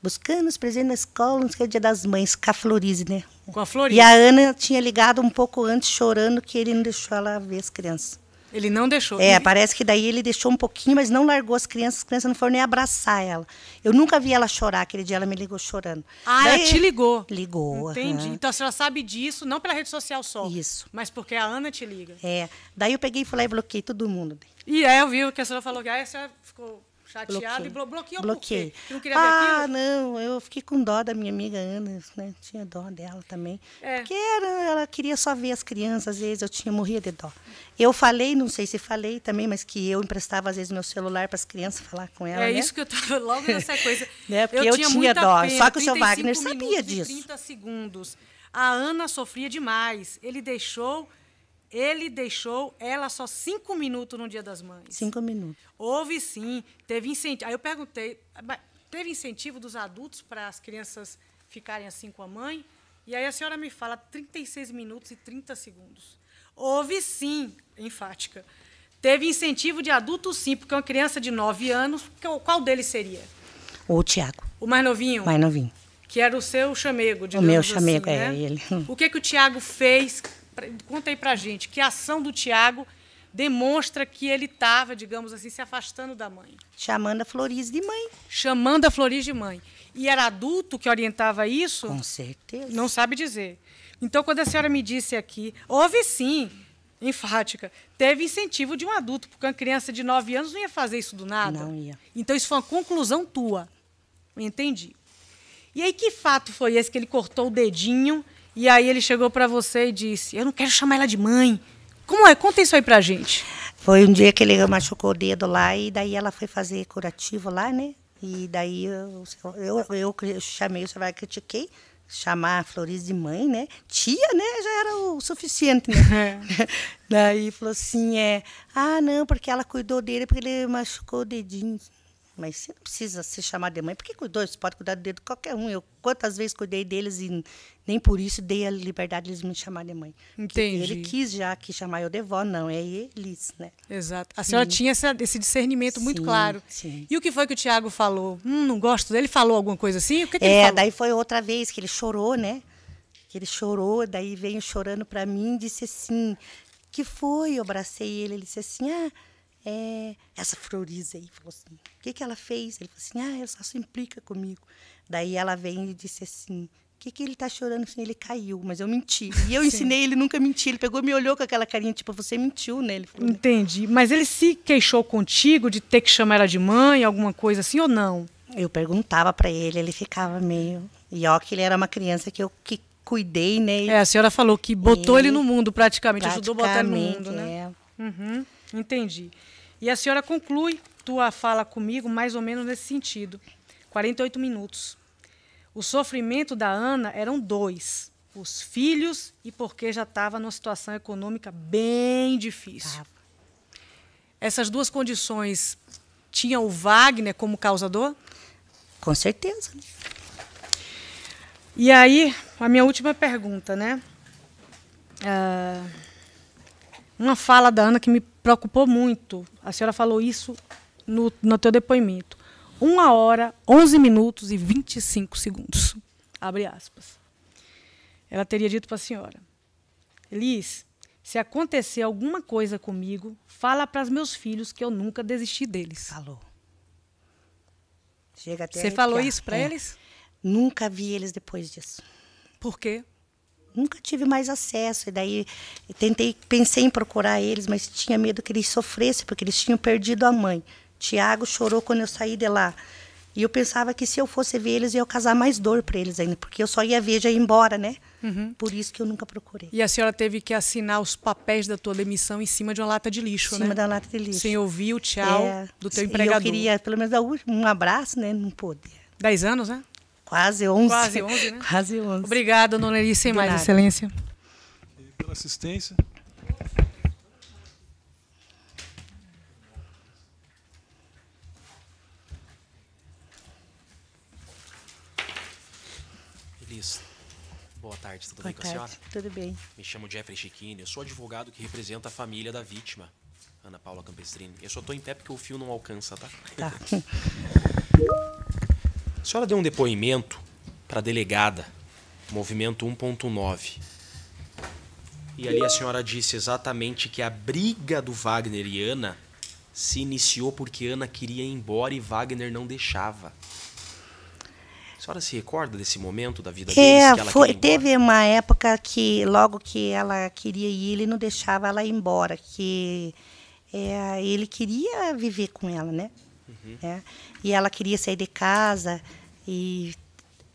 [SPEAKER 4] buscando os presentes na escola, não sei o dia das mães, com a Florize, né?
[SPEAKER 5] Com a Florize. E a Ana
[SPEAKER 4] tinha ligado um pouco antes, chorando, que ele não deixou ela ver as crianças.
[SPEAKER 5] Ele não deixou. É,
[SPEAKER 4] parece que daí ele deixou um pouquinho, mas não largou as crianças. As crianças não foram nem abraçar ela. Eu nunca vi ela chorar. Aquele dia ela me ligou chorando. Ah, daí, ela te ligou. Ligou. Entendi. Uhum.
[SPEAKER 5] Então a senhora sabe disso, não pela rede social
[SPEAKER 4] só. Isso.
[SPEAKER 5] Mas porque a Ana te liga.
[SPEAKER 4] É. Daí eu peguei e fui lá e bloqueei todo mundo. E é, eu
[SPEAKER 5] vi o que a senhora falou que ah, a senhora ficou Chateado bloqueei. e blo bloqueou bloqueei. por quê? Não ah,
[SPEAKER 4] não, eu fiquei com dó da minha amiga Ana, né? Tinha dó dela também. É. Porque era, ela queria só ver as crianças, às vezes eu tinha morria de dó. Eu falei, não sei se falei também, mas que eu emprestava às vezes meu celular para as crianças falar com ela. É né? isso que eu
[SPEAKER 5] estava logo nessa coisa. né? Porque eu, eu tinha, tinha dó, pena, só que o seu Wagner sabia disso. 30 segundos. A Ana sofria demais. Ele deixou ele deixou ela só cinco minutos no Dia das Mães.
[SPEAKER 4] Cinco minutos.
[SPEAKER 5] Houve sim, teve incentivo. Aí eu perguntei, teve incentivo dos adultos para as crianças ficarem assim com a mãe? E aí a senhora me fala 36 minutos e 30 segundos. Houve sim, enfática. Teve incentivo de adulto sim, porque uma criança de 9 anos, qual deles seria? O Tiago. O mais novinho? Mais novinho. Que era o seu chamego, de O meu assim, chamego, assim, é né? ele. O que, que o Tiago fez conta aí para gente que a ação do Tiago demonstra que ele estava, digamos assim, se afastando da mãe. Chamando a Floriz de mãe. Chamando a Floriz de mãe. E era adulto que orientava isso? Com certeza. Não sabe dizer. Então, quando a senhora me disse aqui, houve sim, enfática, teve incentivo de um adulto, porque uma criança de 9 anos não ia fazer isso do nada. Não ia. Então, isso foi uma conclusão tua. Entendi. E aí, que fato foi esse que ele cortou o dedinho e aí ele chegou para você e disse: Eu não
[SPEAKER 4] quero chamar ela de mãe. Como é? Conta isso aí pra gente. Foi um dia que ele machucou o dedo lá e daí ela foi fazer curativo lá, né? E daí eu, eu, eu, eu chamei, você vai ah, critiquei chamar a Flores de mãe, né? Tia, né? Já era o suficiente, né? daí falou assim, é, ah, não, porque ela cuidou dele porque ele machucou o dedinho. Mas você não precisa se chamar de mãe, porque cuidou, você pode cuidar do dedo de qualquer um. Eu quantas vezes cuidei deles e nem por isso dei a liberdade de eles me chamarem de mãe. Entendi. ele quis já que chamar eu de vó, não, é eles, né? Exato. A sim. senhora tinha
[SPEAKER 5] essa, esse discernimento sim, muito claro. Sim. E o que foi que o Tiago falou? Hum, não gosto dele. Ele falou alguma coisa assim?
[SPEAKER 4] O que, que é, ele falou? daí foi outra vez que ele chorou, né? Que ele chorou, daí veio chorando para mim e disse assim: que foi? Eu abracei ele, ele disse assim: ah é, essa floriza aí falou assim, o que, que ela fez? Ele falou assim, ah, ela só se implica comigo. Daí ela vem e disse assim, o que, que ele tá chorando? Assim, ele caiu, mas eu menti. E eu Sim. ensinei ele nunca mentir. Ele pegou me olhou com aquela carinha, tipo, você mentiu, né? Ele
[SPEAKER 5] falou, né? Entendi. Mas ele se queixou contigo de ter que chamar ela de mãe, alguma coisa assim, ou não? Eu perguntava para ele, ele ficava
[SPEAKER 4] meio... E ó, que ele era uma criança que eu que cuidei, né? É, a senhora falou que botou ele, ele no mundo praticamente, praticamente, ajudou a botar no mundo, né?
[SPEAKER 5] É. Uhum, entendi. E a senhora conclui tua fala comigo mais ou menos nesse sentido. 48 minutos. O sofrimento da Ana eram dois: os filhos e porque já estava numa situação econômica bem difícil. Ah. Essas duas condições tinham o Wagner como causador?
[SPEAKER 4] Com certeza.
[SPEAKER 5] E aí, a minha última pergunta, né? Uh uma fala da Ana que me preocupou muito. A senhora falou isso no, no teu depoimento. Uma hora, 11 minutos e 25 segundos. Abre aspas. Ela teria dito para a senhora: Liz, se acontecer alguma coisa comigo, fala para os meus filhos que eu nunca
[SPEAKER 4] desisti deles. Falou. Chega até Você falou isso para é. eles? Nunca vi eles depois disso. Por quê? nunca tive mais acesso. E daí tentei, pensei em procurar eles, mas tinha medo que eles sofressem, porque eles tinham perdido a mãe. Tiago chorou quando eu saí de lá. E eu pensava que se eu fosse ver eles, eu ia causar mais dor para eles ainda, porque eu só ia ver já ir embora, né? Uhum. Por isso que eu nunca procurei.
[SPEAKER 5] E a senhora teve que assinar os papéis da tua demissão em cima de uma lata de lixo, em né? Em cima da lata de lixo. Sem ouvir o tchau é, do teu empregador. eu queria,
[SPEAKER 4] pelo menos, um abraço, né? Não pôde. Dez anos, né?
[SPEAKER 2] Quase 11. Quase 11, né? Quase 11. Obrigada, dona sem mais nada. excelência. E pela assistência.
[SPEAKER 6] Elis, boa tarde, tudo boa bem tarde. com a senhora? Tudo bem. Me chamo Jeffrey Chiquini, eu sou advogado que representa a família da vítima, Ana Paula Campestrini. Eu só estou em pé porque o fio não alcança, tá? Tá. A senhora deu um depoimento para a delegada, movimento 1.9. E ali a senhora disse exatamente que a briga do Wagner e Ana se iniciou porque Ana queria ir embora e Wagner não deixava. A senhora se recorda desse momento da vida deles? É, foi,
[SPEAKER 4] teve uma época que logo que ela queria ir, ele não deixava ela ir embora, que é, ele queria viver com ela, né? Uhum. É? E ela queria sair de casa e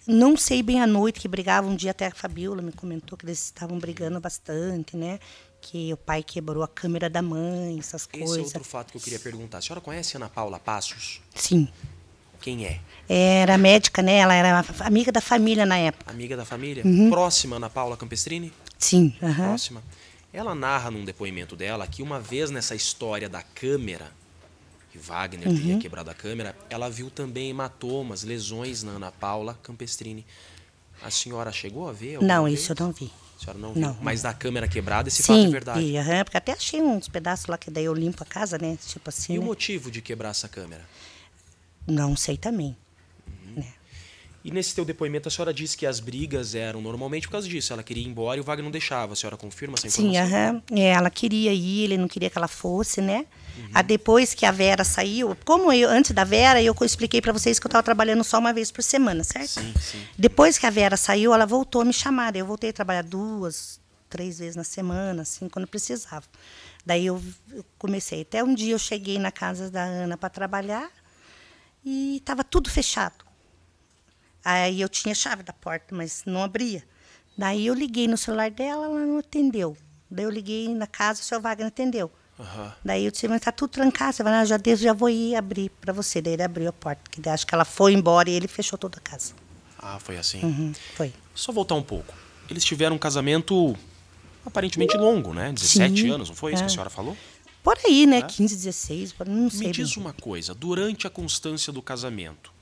[SPEAKER 4] não sei bem a noite que brigavam, um dia até a Fabiola me comentou que eles estavam brigando bastante, né? Que o pai quebrou a câmera da mãe, essas Esse coisas. Esse é outro fato que eu queria
[SPEAKER 6] perguntar. A senhora conhece Ana Paula Passos? Sim. Quem é?
[SPEAKER 4] Era médica, né? Ela era amiga da família na época.
[SPEAKER 6] Amiga da família? Uhum. Próxima Ana Paula Campestrini?
[SPEAKER 4] Sim. Uhum. Próxima.
[SPEAKER 6] Ela narra num depoimento dela que uma vez nessa história da câmera, que Wagner uhum. teria quebrado a câmera, ela viu também hematomas, lesões na Ana Paula Campestrini. A senhora chegou a ver? Não, vez? isso eu não vi. A senhora não viu? Mas da câmera quebrada, esse Sim, fato é verdade. Sim,
[SPEAKER 4] uhum, porque até achei uns pedaços lá que daí eu limpo a casa, né? Tipo assim. E né? o
[SPEAKER 6] motivo de quebrar essa câmera?
[SPEAKER 4] Não sei também.
[SPEAKER 6] E nesse teu depoimento, a senhora disse que as brigas eram normalmente por causa disso. Ela queria ir embora e o Wagner não deixava. A senhora confirma essa informação? Sim, aham.
[SPEAKER 4] É, ela queria ir, ele não queria que ela fosse, né? Uhum. A depois que a Vera saiu, como eu, antes da Vera, eu expliquei para vocês que eu estava trabalhando só uma vez por semana, certo? Sim, sim. Depois que a Vera saiu, ela voltou a me chamar. Eu voltei a trabalhar duas, três vezes na semana, assim, quando precisava. Daí eu, eu comecei. Até um dia eu cheguei na casa da Ana para trabalhar e estava tudo fechado. Aí eu tinha a chave da porta, mas não abria. Daí eu liguei no celular dela, ela não atendeu. Daí eu liguei na casa, o seu Wagner atendeu. Uhum. Daí eu disse, mas tá tudo trancado. Você vai, ah, já já vou ir abrir para você. Daí ele abriu a porta, que acho que ela foi embora e ele fechou toda a casa.
[SPEAKER 6] Ah, foi assim? Uhum, foi. Só voltar um pouco. Eles tiveram um casamento aparentemente longo, né? 17 Sim, anos, não foi é. isso que a é. senhora falou?
[SPEAKER 4] Por aí, né? É. 15, 16, não sei. Me diz
[SPEAKER 6] uma coisa, durante a constância do casamento,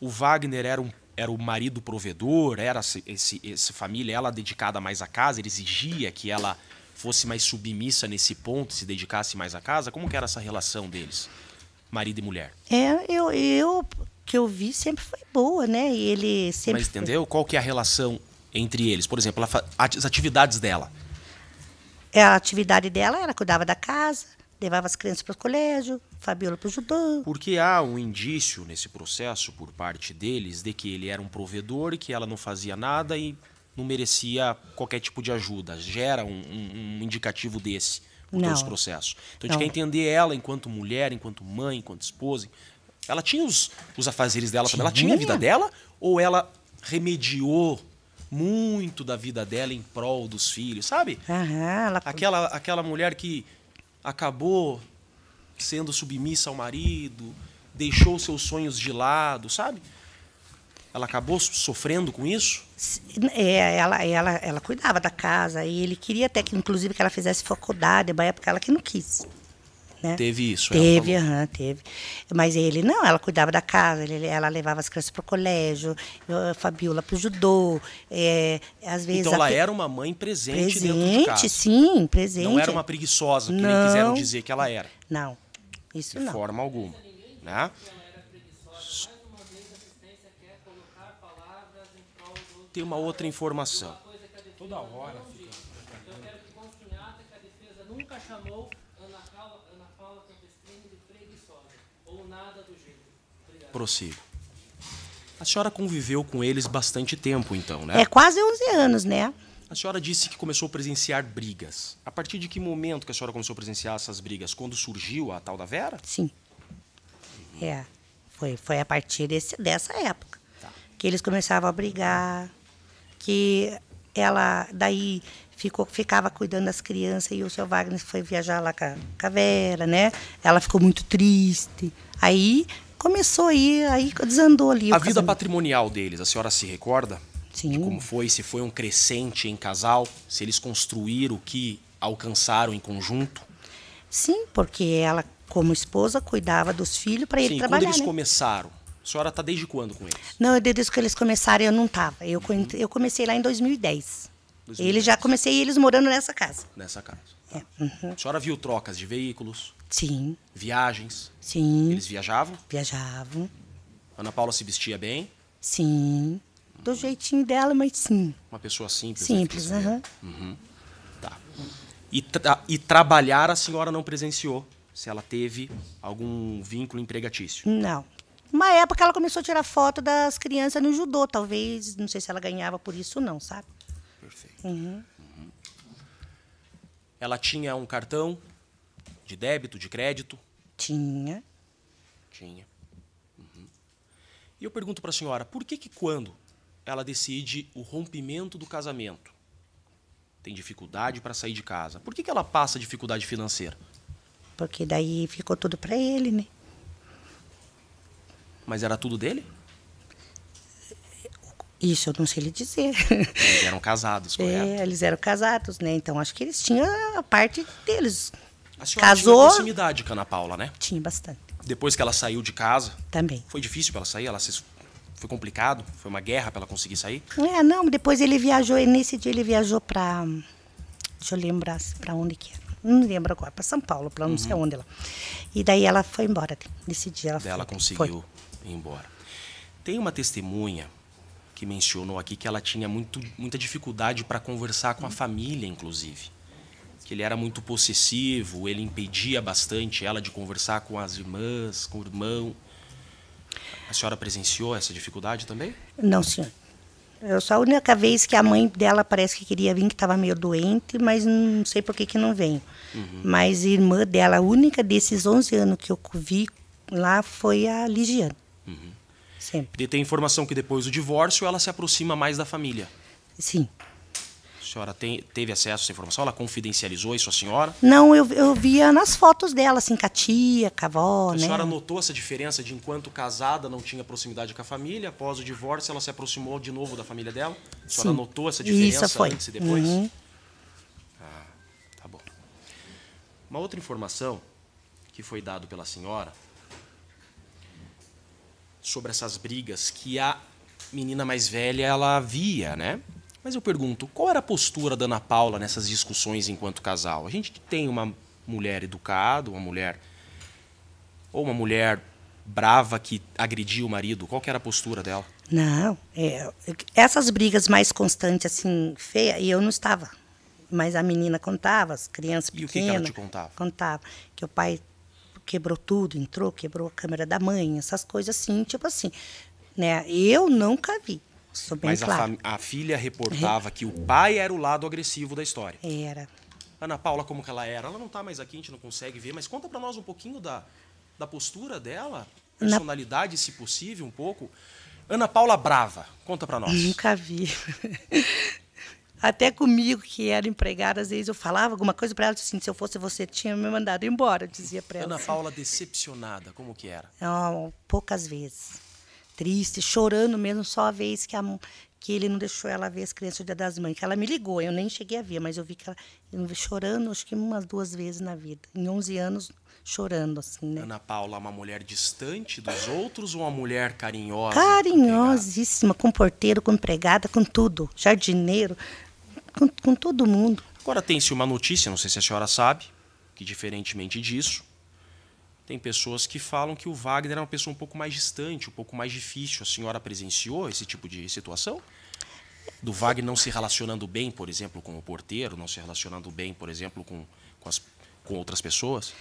[SPEAKER 6] o Wagner era um era o marido provedor, era esse, esse família, ela dedicada mais à casa, ele exigia que ela fosse mais submissa nesse ponto, se dedicasse mais à casa. Como que era essa relação deles, marido e mulher?
[SPEAKER 4] É, eu, eu que eu vi sempre foi boa, né? E ele sempre. Mas entendeu
[SPEAKER 6] foi... qual que é a relação entre eles? Por exemplo, as atividades dela.
[SPEAKER 4] É, a atividade dela era cuidava da casa, levava as crianças para o colégio,
[SPEAKER 6] Fabiola para o judô. Porque há um indício nesse processo por parte deles de que ele era um provedor e que ela não fazia nada e não merecia qualquer tipo de ajuda. Gera um, um, um indicativo desse
[SPEAKER 1] por não. todos os processos.
[SPEAKER 6] Então a gente quer entender ela enquanto mulher, enquanto mãe, enquanto esposa. Ela tinha os, os afazeres dela tinha. também? Ela tinha a vida dela? Ou ela remediou muito da vida dela em prol dos filhos, sabe? Aham, ela... aquela, aquela mulher que acabou sendo submissa ao marido, deixou seus sonhos de lado, sabe? Ela acabou sofrendo com isso?
[SPEAKER 4] É, ela, ela, ela cuidava da casa e ele queria até que, inclusive, que ela fizesse faculdade, é época ela que não quis.
[SPEAKER 6] Né? Teve isso, é, Teve,
[SPEAKER 4] aham, teve. Mas ele não, ela cuidava da casa, ele, ela levava as crianças para o colégio, a Fabiola para o judô. É, às vezes então ela era uma
[SPEAKER 6] mãe presente, presente dentro de casa. sim, presente. Não era uma preguiçosa, que não, nem quiseram dizer que ela era. Não, isso de não. De forma alguma. Né? Tem uma outra informação. Toda hora fica. Eu quero que que a defesa nunca chamou idólatra, preguiçosa, ou nada do Obrigado. Prossigo. A senhora conviveu com eles bastante tempo, então, né? É quase 11 anos, né? A senhora disse que começou a presenciar brigas. A partir de que momento que a senhora começou a presenciar essas brigas? Quando surgiu a tal da Vera? Sim.
[SPEAKER 4] É. Foi, foi a partir desse, dessa época. Tá. Que eles começavam a brigar. Que ela. Daí ficou, ficava cuidando das crianças e o seu Wagner foi viajar lá com a, com a Vera, né? Ela ficou muito triste. Aí começou aí, aí desandou ali. A vida casamento.
[SPEAKER 6] patrimonial deles, a senhora se recorda? Sim. De como foi, se foi um crescente em casal, se eles construíram o que alcançaram em conjunto?
[SPEAKER 4] Sim, porque ela, como esposa, cuidava dos filhos para ele Sim, trabalhar. Quando eles né?
[SPEAKER 6] começaram, a senhora está desde quando com eles?
[SPEAKER 4] Não, desde que eles começaram eu não estava. Eu, eu comecei lá em 2010.
[SPEAKER 6] 2010. Ele já comecei eles morando nessa casa. Nessa casa. É, tá. É. Uhum. A senhora viu trocas de veículos? Sim. Viagens?
[SPEAKER 4] Sim. Eles viajavam? Viajavam.
[SPEAKER 6] Ana Paula se vestia bem?
[SPEAKER 4] Sim. Do uhum. jeitinho dela, mas sim.
[SPEAKER 6] Uma pessoa simples. Né, simples, né? Uhum. Uhum. Tá. E, tra e trabalhar a senhora não presenciou? Se ela teve algum vínculo empregatício? Não.
[SPEAKER 4] Uma época ela começou a tirar foto das crianças no judô, talvez, não sei se ela ganhava por isso não, sabe? Uhum. uhum.
[SPEAKER 6] Ela tinha um cartão de débito, de crédito? Tinha. Tinha. Uhum. E eu pergunto para a senhora, por que que quando ela decide o rompimento do casamento, tem dificuldade para sair de casa, por que que ela passa dificuldade financeira?
[SPEAKER 4] Porque daí ficou tudo para ele, né?
[SPEAKER 6] Mas era tudo dele?
[SPEAKER 4] Isso eu não sei lhe dizer. Eles
[SPEAKER 6] eram casados, é,
[SPEAKER 4] correto? É, eles eram casados, né? Então acho que eles tinham a parte deles. A senhora Casou... tinha
[SPEAKER 6] proximidade com a Ana Paula, né? Tinha bastante. Depois que ela saiu de casa. Também. Foi difícil para ela sair? Ela se... Foi complicado? Foi uma guerra para ela conseguir sair?
[SPEAKER 4] É, não. Depois ele viajou, e nesse dia ele viajou para. Deixa eu lembrar para onde que era. É. Não lembro agora, para São Paulo, para não uhum. sei onde lá. E daí ela foi embora. Nesse dia ela Daí foi. Ela conseguiu
[SPEAKER 6] foi. ir embora. Tem uma testemunha que mencionou aqui que ela tinha muito, muita dificuldade para conversar com a família, inclusive. Que ele era muito possessivo, ele impedia bastante ela de conversar com as irmãs, com o irmão. A senhora presenciou essa dificuldade também? Não, senhor.
[SPEAKER 4] Eu só a única vez que a mãe dela parece que queria vir, que estava meio doente, mas não sei por que, que não veio.
[SPEAKER 6] Uhum. Mas
[SPEAKER 4] irmã dela, a única desses 11 anos que eu vi lá foi a Ligiane.
[SPEAKER 6] Uhum. Sempre. E tem informação que depois do divórcio ela se aproxima mais da família. Sim. A senhora tem, teve acesso a essa informação? Ela confidencializou isso à senhora?
[SPEAKER 4] Não, eu, eu via nas fotos dela, assim, com a tia, com a avó,
[SPEAKER 1] né? A senhora
[SPEAKER 6] notou essa diferença de enquanto casada não tinha proximidade com a família, após o divórcio ela se aproximou de novo da família dela? A senhora Sim. notou essa diferença isso foi. antes e depois? Uhum. Ah, tá bom. Uma outra informação que foi dado pela senhora sobre essas brigas que a menina mais velha ela via, né? Mas eu pergunto, qual era a postura da Ana Paula nessas discussões enquanto casal? A gente tem uma mulher educada, uma mulher ou uma mulher brava que agrediu o marido. Qual era a postura dela?
[SPEAKER 4] Não, é, essas brigas mais constantes assim, feia, e eu não estava. Mas a menina contava, as crianças pequenas. E o que, que ela te contava? Contava que o pai quebrou tudo, entrou, quebrou a câmera da mãe, essas coisas assim, tipo assim. Né? Eu nunca vi.
[SPEAKER 6] Sou bem Mas claro. a, a, filha reportava é. que o pai era o lado agressivo da história. Era. Ana Paula, como que ela era? Ela não está mais aqui, a gente não consegue ver, mas conta para nós um pouquinho da, da postura dela, personalidade, Na... se possível, um pouco. Ana Paula Brava, conta para nós. Nunca
[SPEAKER 4] vi. Até comigo, que era empregada, às vezes eu falava alguma coisa para ela, assim, se eu fosse você, tinha me mandado embora, eu dizia para ela. Ana assim.
[SPEAKER 6] Paula decepcionada, como que era?
[SPEAKER 4] Não, poucas vezes. Triste, chorando mesmo, só a vez que, a, que ele não deixou ela ver as crianças do Dia das Mães, que ela me ligou, eu nem cheguei a ver, mas eu vi que ela chorando, acho que umas duas vezes na vida, em 11 anos, chorando assim, né?
[SPEAKER 6] Ana Paula, uma mulher distante dos outros ou uma mulher carinhosa?
[SPEAKER 4] Carinhosíssima, com porteiro, com empregada, com tudo, jardineiro, com, com todo mundo.
[SPEAKER 6] Agora tem-se uma notícia, não sei se a senhora sabe, que diferentemente disso, tem pessoas que falam que o Wagner era é uma pessoa um pouco mais distante, um pouco mais difícil. A senhora presenciou esse tipo de situação? Do Wagner não se relacionando bem, por exemplo, com o porteiro, não se relacionando bem, por exemplo, com, com, as, com outras pessoas?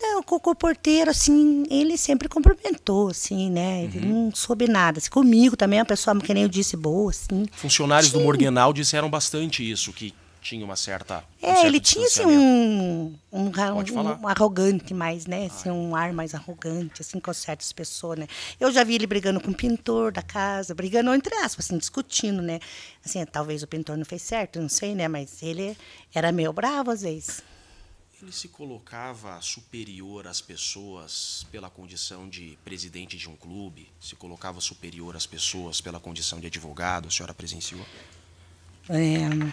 [SPEAKER 4] Não, o Porteiro, assim, ele sempre cumprimentou, assim, né? Ele uhum. não soube nada. Assim, comigo também, é uma pessoa, que nem eu disse, boa, assim.
[SPEAKER 6] Funcionários do Morgenal disseram bastante isso, que tinha uma certa. É,
[SPEAKER 4] ele tinha assim, um, um, um, um, arrogante mais, né? Assim, ah, é. um ar mais arrogante, assim, com certas pessoas, né? Eu já vi ele brigando com o pintor da casa, brigando, entre aspas, assim, discutindo, né? Assim, talvez o pintor não fez certo, não sei, né? Mas ele era meio bravo às vezes.
[SPEAKER 6] Ele se colocava superior às pessoas pela condição de presidente de um clube? Se colocava superior às pessoas pela condição de advogado? A senhora presenciou?
[SPEAKER 4] É,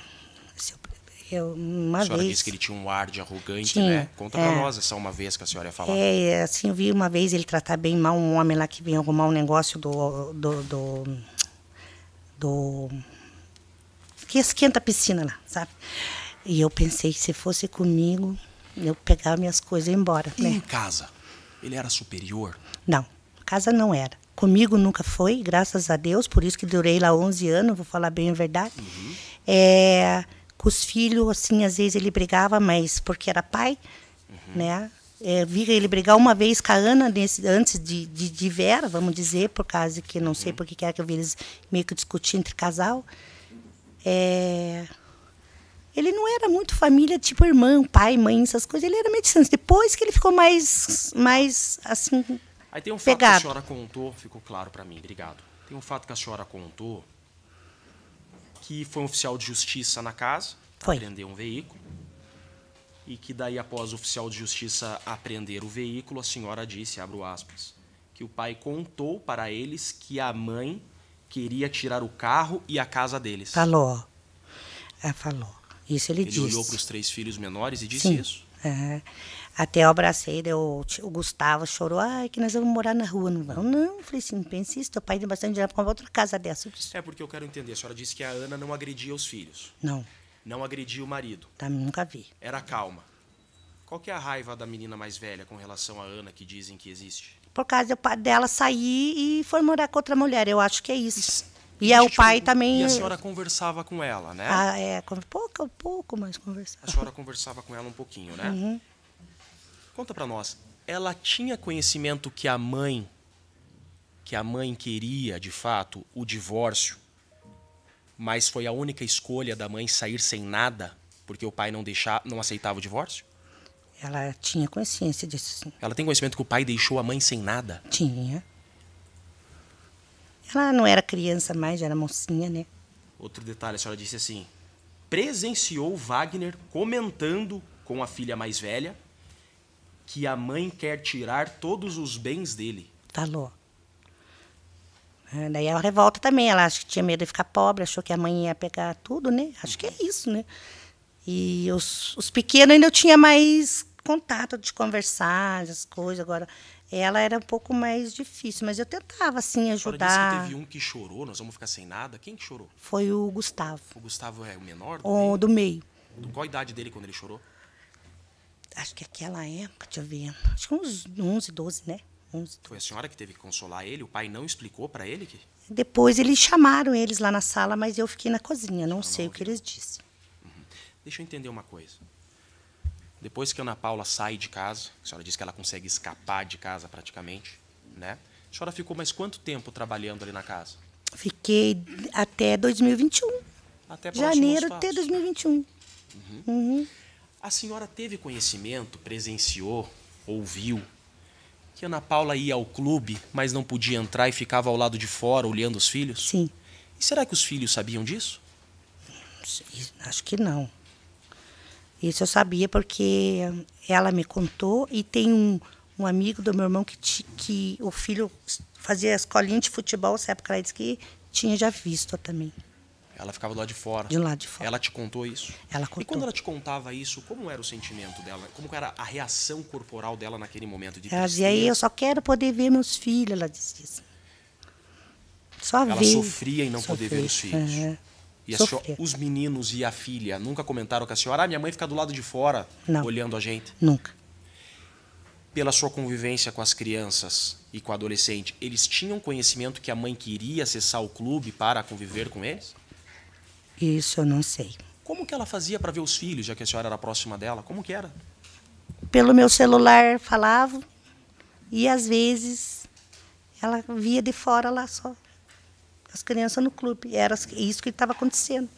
[SPEAKER 4] eu, uma a senhora vez, disse que
[SPEAKER 6] ele tinha um ar de arrogante, tinha, né? Conta é, pra nós essa uma vez que a senhora ia falar. É, é, assim, eu vi uma
[SPEAKER 4] vez ele tratar bem mal um homem lá que vinha arrumar um negócio do. do. do. do que esquenta a piscina lá, sabe? E eu pensei que se fosse comigo, eu pegava minhas coisas e ia embora. E né? em
[SPEAKER 6] casa? Ele era superior?
[SPEAKER 4] Não, casa não era. Comigo nunca foi, graças a Deus, por isso que durei lá 11 anos, vou falar bem a verdade. Uhum. É, com os filhos, assim, às vezes ele brigava, mas porque era pai, uhum. né? É, vi ele brigar uma vez com a Ana nesse, antes de, de, de, Vera, vamos dizer, por causa que não sei uhum. porque que era que eu vi eles meio que discutir entre casal. É, ele não era muito família, tipo irmão, pai, mãe, essas coisas. Ele era meio distante. Depois que ele ficou mais, mais assim,
[SPEAKER 6] Aí tem um fato pegado. que a senhora contou, ficou claro para mim, obrigado. Tem um fato que a senhora contou, que foi um oficial de justiça na casa, foi. um veículo, e que daí, após o oficial de justiça apreender o veículo, a senhora disse, abro aspas, que o pai contou para eles que a mãe queria tirar o carro e a casa deles.
[SPEAKER 4] Falou. É, falou. Isso ele, ele disse. Ele olhou para os três filhos menores e disse Sim. isso. Uhum. Até eu abracei, eu, o Gustavo chorou, ai, que nós vamos morar na rua. Não Não, não. falei assim, pense isso, teu pai tem bastante dinheiro para comprar outra casa dessa.
[SPEAKER 6] é porque eu quero entender, a senhora disse que a Ana não agredia os filhos. Não. Não agredia o marido. Tá, nunca vi. Era calma. Qual que é a raiva da menina mais velha com relação à Ana que dizem que existe?
[SPEAKER 4] Por causa dela sair e foi morar com outra mulher, eu acho que é isso e, é o pai tipo, também. E a senhora
[SPEAKER 6] conversava com ela, né? Ah, é,
[SPEAKER 4] pouco, pouco, mais conversava.
[SPEAKER 6] A senhora conversava com ela um pouquinho, né? Uhum. Conta para nós. Ela tinha conhecimento que a mãe, que a mãe queria, de fato, o divórcio, mas foi a única escolha da mãe sair sem nada, porque o pai não deixar, não aceitava o divórcio?
[SPEAKER 4] Ela tinha consciência disso. Sim.
[SPEAKER 6] Ela tem conhecimento que o pai deixou a mãe sem nada? Tinha.
[SPEAKER 4] Ela não era criança mais, já era mocinha, né?
[SPEAKER 6] Outro detalhe, a senhora disse assim: presenciou Wagner comentando com a filha mais velha que a mãe quer tirar todos os bens dele.
[SPEAKER 4] Falou. Daí ela revolta também, ela acha que tinha medo de ficar pobre, achou que a mãe ia pegar tudo, né? Acho que é isso, né? E os, os pequenos ainda eu tinha mais contato de conversar, as coisas. Agora, ela era um pouco mais difícil, mas eu tentava assim ajudar. Ela disse que teve
[SPEAKER 6] um que chorou, nós vamos ficar sem nada. Quem que chorou?
[SPEAKER 4] Foi o Gustavo.
[SPEAKER 6] O Gustavo é o menor do o,
[SPEAKER 4] meio? Do meio.
[SPEAKER 6] Qual a idade dele quando ele chorou?
[SPEAKER 4] Acho que aquela época, deixa eu ver, acho que uns 11, 12, né?
[SPEAKER 6] 11, 12. Foi a senhora que teve que consolar ele? O pai não explicou para ele que...
[SPEAKER 4] Depois eles chamaram eles lá na sala, mas eu fiquei na cozinha, não, não sei não o que eles disseram.
[SPEAKER 6] Uhum. Deixa eu entender uma coisa. Depois que a Ana Paula sai de casa, a senhora disse que ela consegue escapar de casa praticamente, né? A senhora ficou mais quanto tempo trabalhando ali na casa?
[SPEAKER 4] Fiquei
[SPEAKER 6] até 2021. Até Janeiro até
[SPEAKER 4] 2021. Uhum. Uhum.
[SPEAKER 6] A senhora teve conhecimento, presenciou, ouviu que Ana Paula ia ao clube, mas não podia entrar e ficava ao lado de fora olhando os filhos? Sim. E será que os filhos sabiam disso?
[SPEAKER 4] Acho que não. Isso eu sabia porque ela me contou e tem um, um amigo do meu irmão que, ti, que o filho fazia escolinha de futebol, nessa época ela disse que tinha já visto também.
[SPEAKER 6] Ela ficava do lado de fora. De lado de fora. Ela te contou isso? Ela contou. E quando ela te contava isso, como era o sentimento dela? Como era a reação corporal dela naquele momento de Ela dizia, eu só
[SPEAKER 4] quero poder ver meus filhos, ela disse assim. isso. Só ela ver. Ela sofria em não sofria. poder ver os filhos. Uhum. E
[SPEAKER 6] senhora, os meninos e a filha nunca comentaram com a senhora? Ah, minha mãe fica do lado de fora Não. olhando a gente? Nunca. Pela sua convivência com as crianças e com o adolescente, eles tinham conhecimento que a mãe queria acessar o clube para conviver com eles? Isso eu não sei. Como que ela fazia para ver os filhos, já que a senhora era próxima dela? Como que era?
[SPEAKER 4] Pelo meu celular falava e às vezes ela via de fora lá só as crianças no clube. Era isso que estava acontecendo.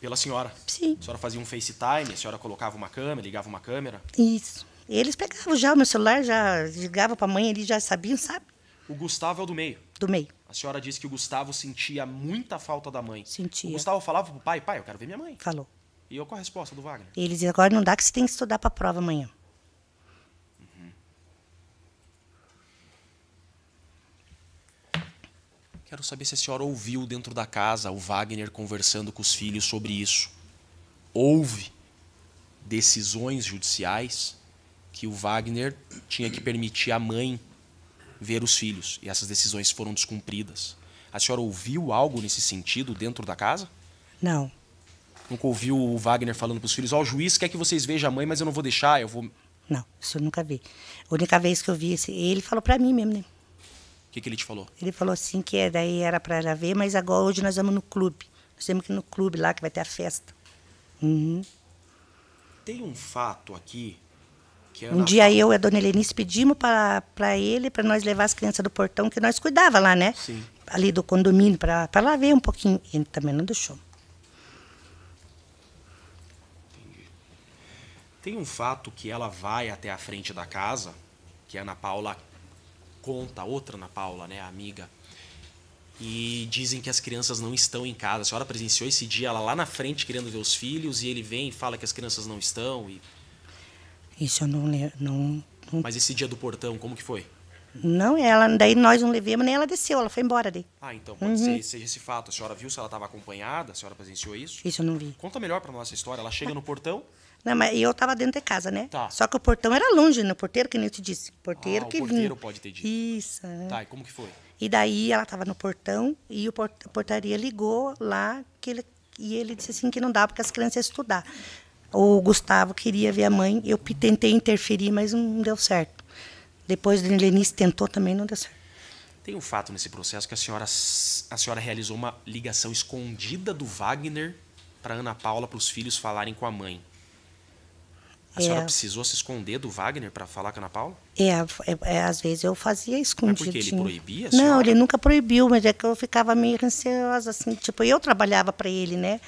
[SPEAKER 6] Pela senhora? Sim. A senhora fazia um FaceTime, a senhora colocava uma câmera, ligava uma câmera? Isso. Eles
[SPEAKER 4] pegavam já o meu celular, já ligava para a mãe, eles já sabiam, sabe?
[SPEAKER 6] O Gustavo é o do meio? Do meio. A senhora disse que o Gustavo sentia muita falta da mãe. Sentia. O Gustavo falava pro pai, pai, eu quero ver minha mãe. Falou. E eu, qual a resposta do Wagner?
[SPEAKER 4] Eles agora não dá que você tem que estudar para a prova amanhã.
[SPEAKER 6] Quero saber se a senhora ouviu dentro da casa o Wagner conversando com os filhos sobre isso. Houve decisões judiciais que o Wagner tinha que permitir à mãe ver os filhos e essas decisões foram descumpridas. A senhora ouviu algo nesse sentido dentro da casa? Não. Nunca ouviu o Wagner falando para os filhos: Ó, oh, o juiz quer que vocês vejam a mãe, mas eu não vou deixar, eu vou.
[SPEAKER 4] Não, isso eu nunca vi. A única vez que eu vi, isso, ele falou para mim mesmo, né? que, que ele te falou? Ele falou assim que é, daí era para ela ver, mas agora hoje nós vamos no clube. Nós temos que ir no clube lá que vai ter a festa.
[SPEAKER 6] Uhum. Tem um fato aqui um dia eu e a dona Helenice
[SPEAKER 4] pedimos para ele, para nós levar as crianças do portão, que nós cuidava lá, né? Sim. Ali do condomínio, para lá ver um pouquinho. Ele também não deixou.
[SPEAKER 6] Entendi. Tem um fato que ela vai até a frente da casa, que é a Ana Paula conta, outra Ana Paula, né, amiga, e dizem que as crianças não estão em casa. A senhora presenciou esse dia ela lá na frente querendo ver os filhos e ele vem e fala que as crianças não estão e
[SPEAKER 4] isso eu não, não,
[SPEAKER 6] não Mas esse dia do portão, como que foi?
[SPEAKER 4] Não, ela daí nós não levamos, nem ela desceu, ela foi embora daí.
[SPEAKER 6] Ah, então pode uhum. ser, seja esse fato. A senhora viu se ela estava acompanhada? A senhora presenciou isso? Isso eu não vi. Conta melhor para nós essa história. Ela chega no portão? Não, mas eu estava
[SPEAKER 4] dentro de casa, né? Tá. Só que o portão era longe, né? O porteiro, que nem eu te disse. Porteiro ah, que vinha. O porteiro vinha. pode ter dito. Isso.
[SPEAKER 6] É. Tá, e como que foi?
[SPEAKER 4] E daí ela estava no portão e o port portaria ligou lá que ele, e ele disse assim que não dá porque as crianças iam estudar. O Gustavo queria ver a mãe, eu tentei interferir, mas não deu certo. Depois o Lenice tentou também, não deu certo.
[SPEAKER 6] Tem um fato nesse processo que a senhora, a senhora realizou uma ligação escondida do Wagner para Ana Paula, para os filhos falarem com a mãe. A é. senhora precisou se esconder do Wagner para falar com a Ana Paula?
[SPEAKER 4] É, é, é às vezes eu fazia escondido. Mas porque ele
[SPEAKER 6] proibia? Não, ele
[SPEAKER 4] nunca proibiu, mas é que eu ficava meio ansiosa, assim, tipo, eu trabalhava para ele, né?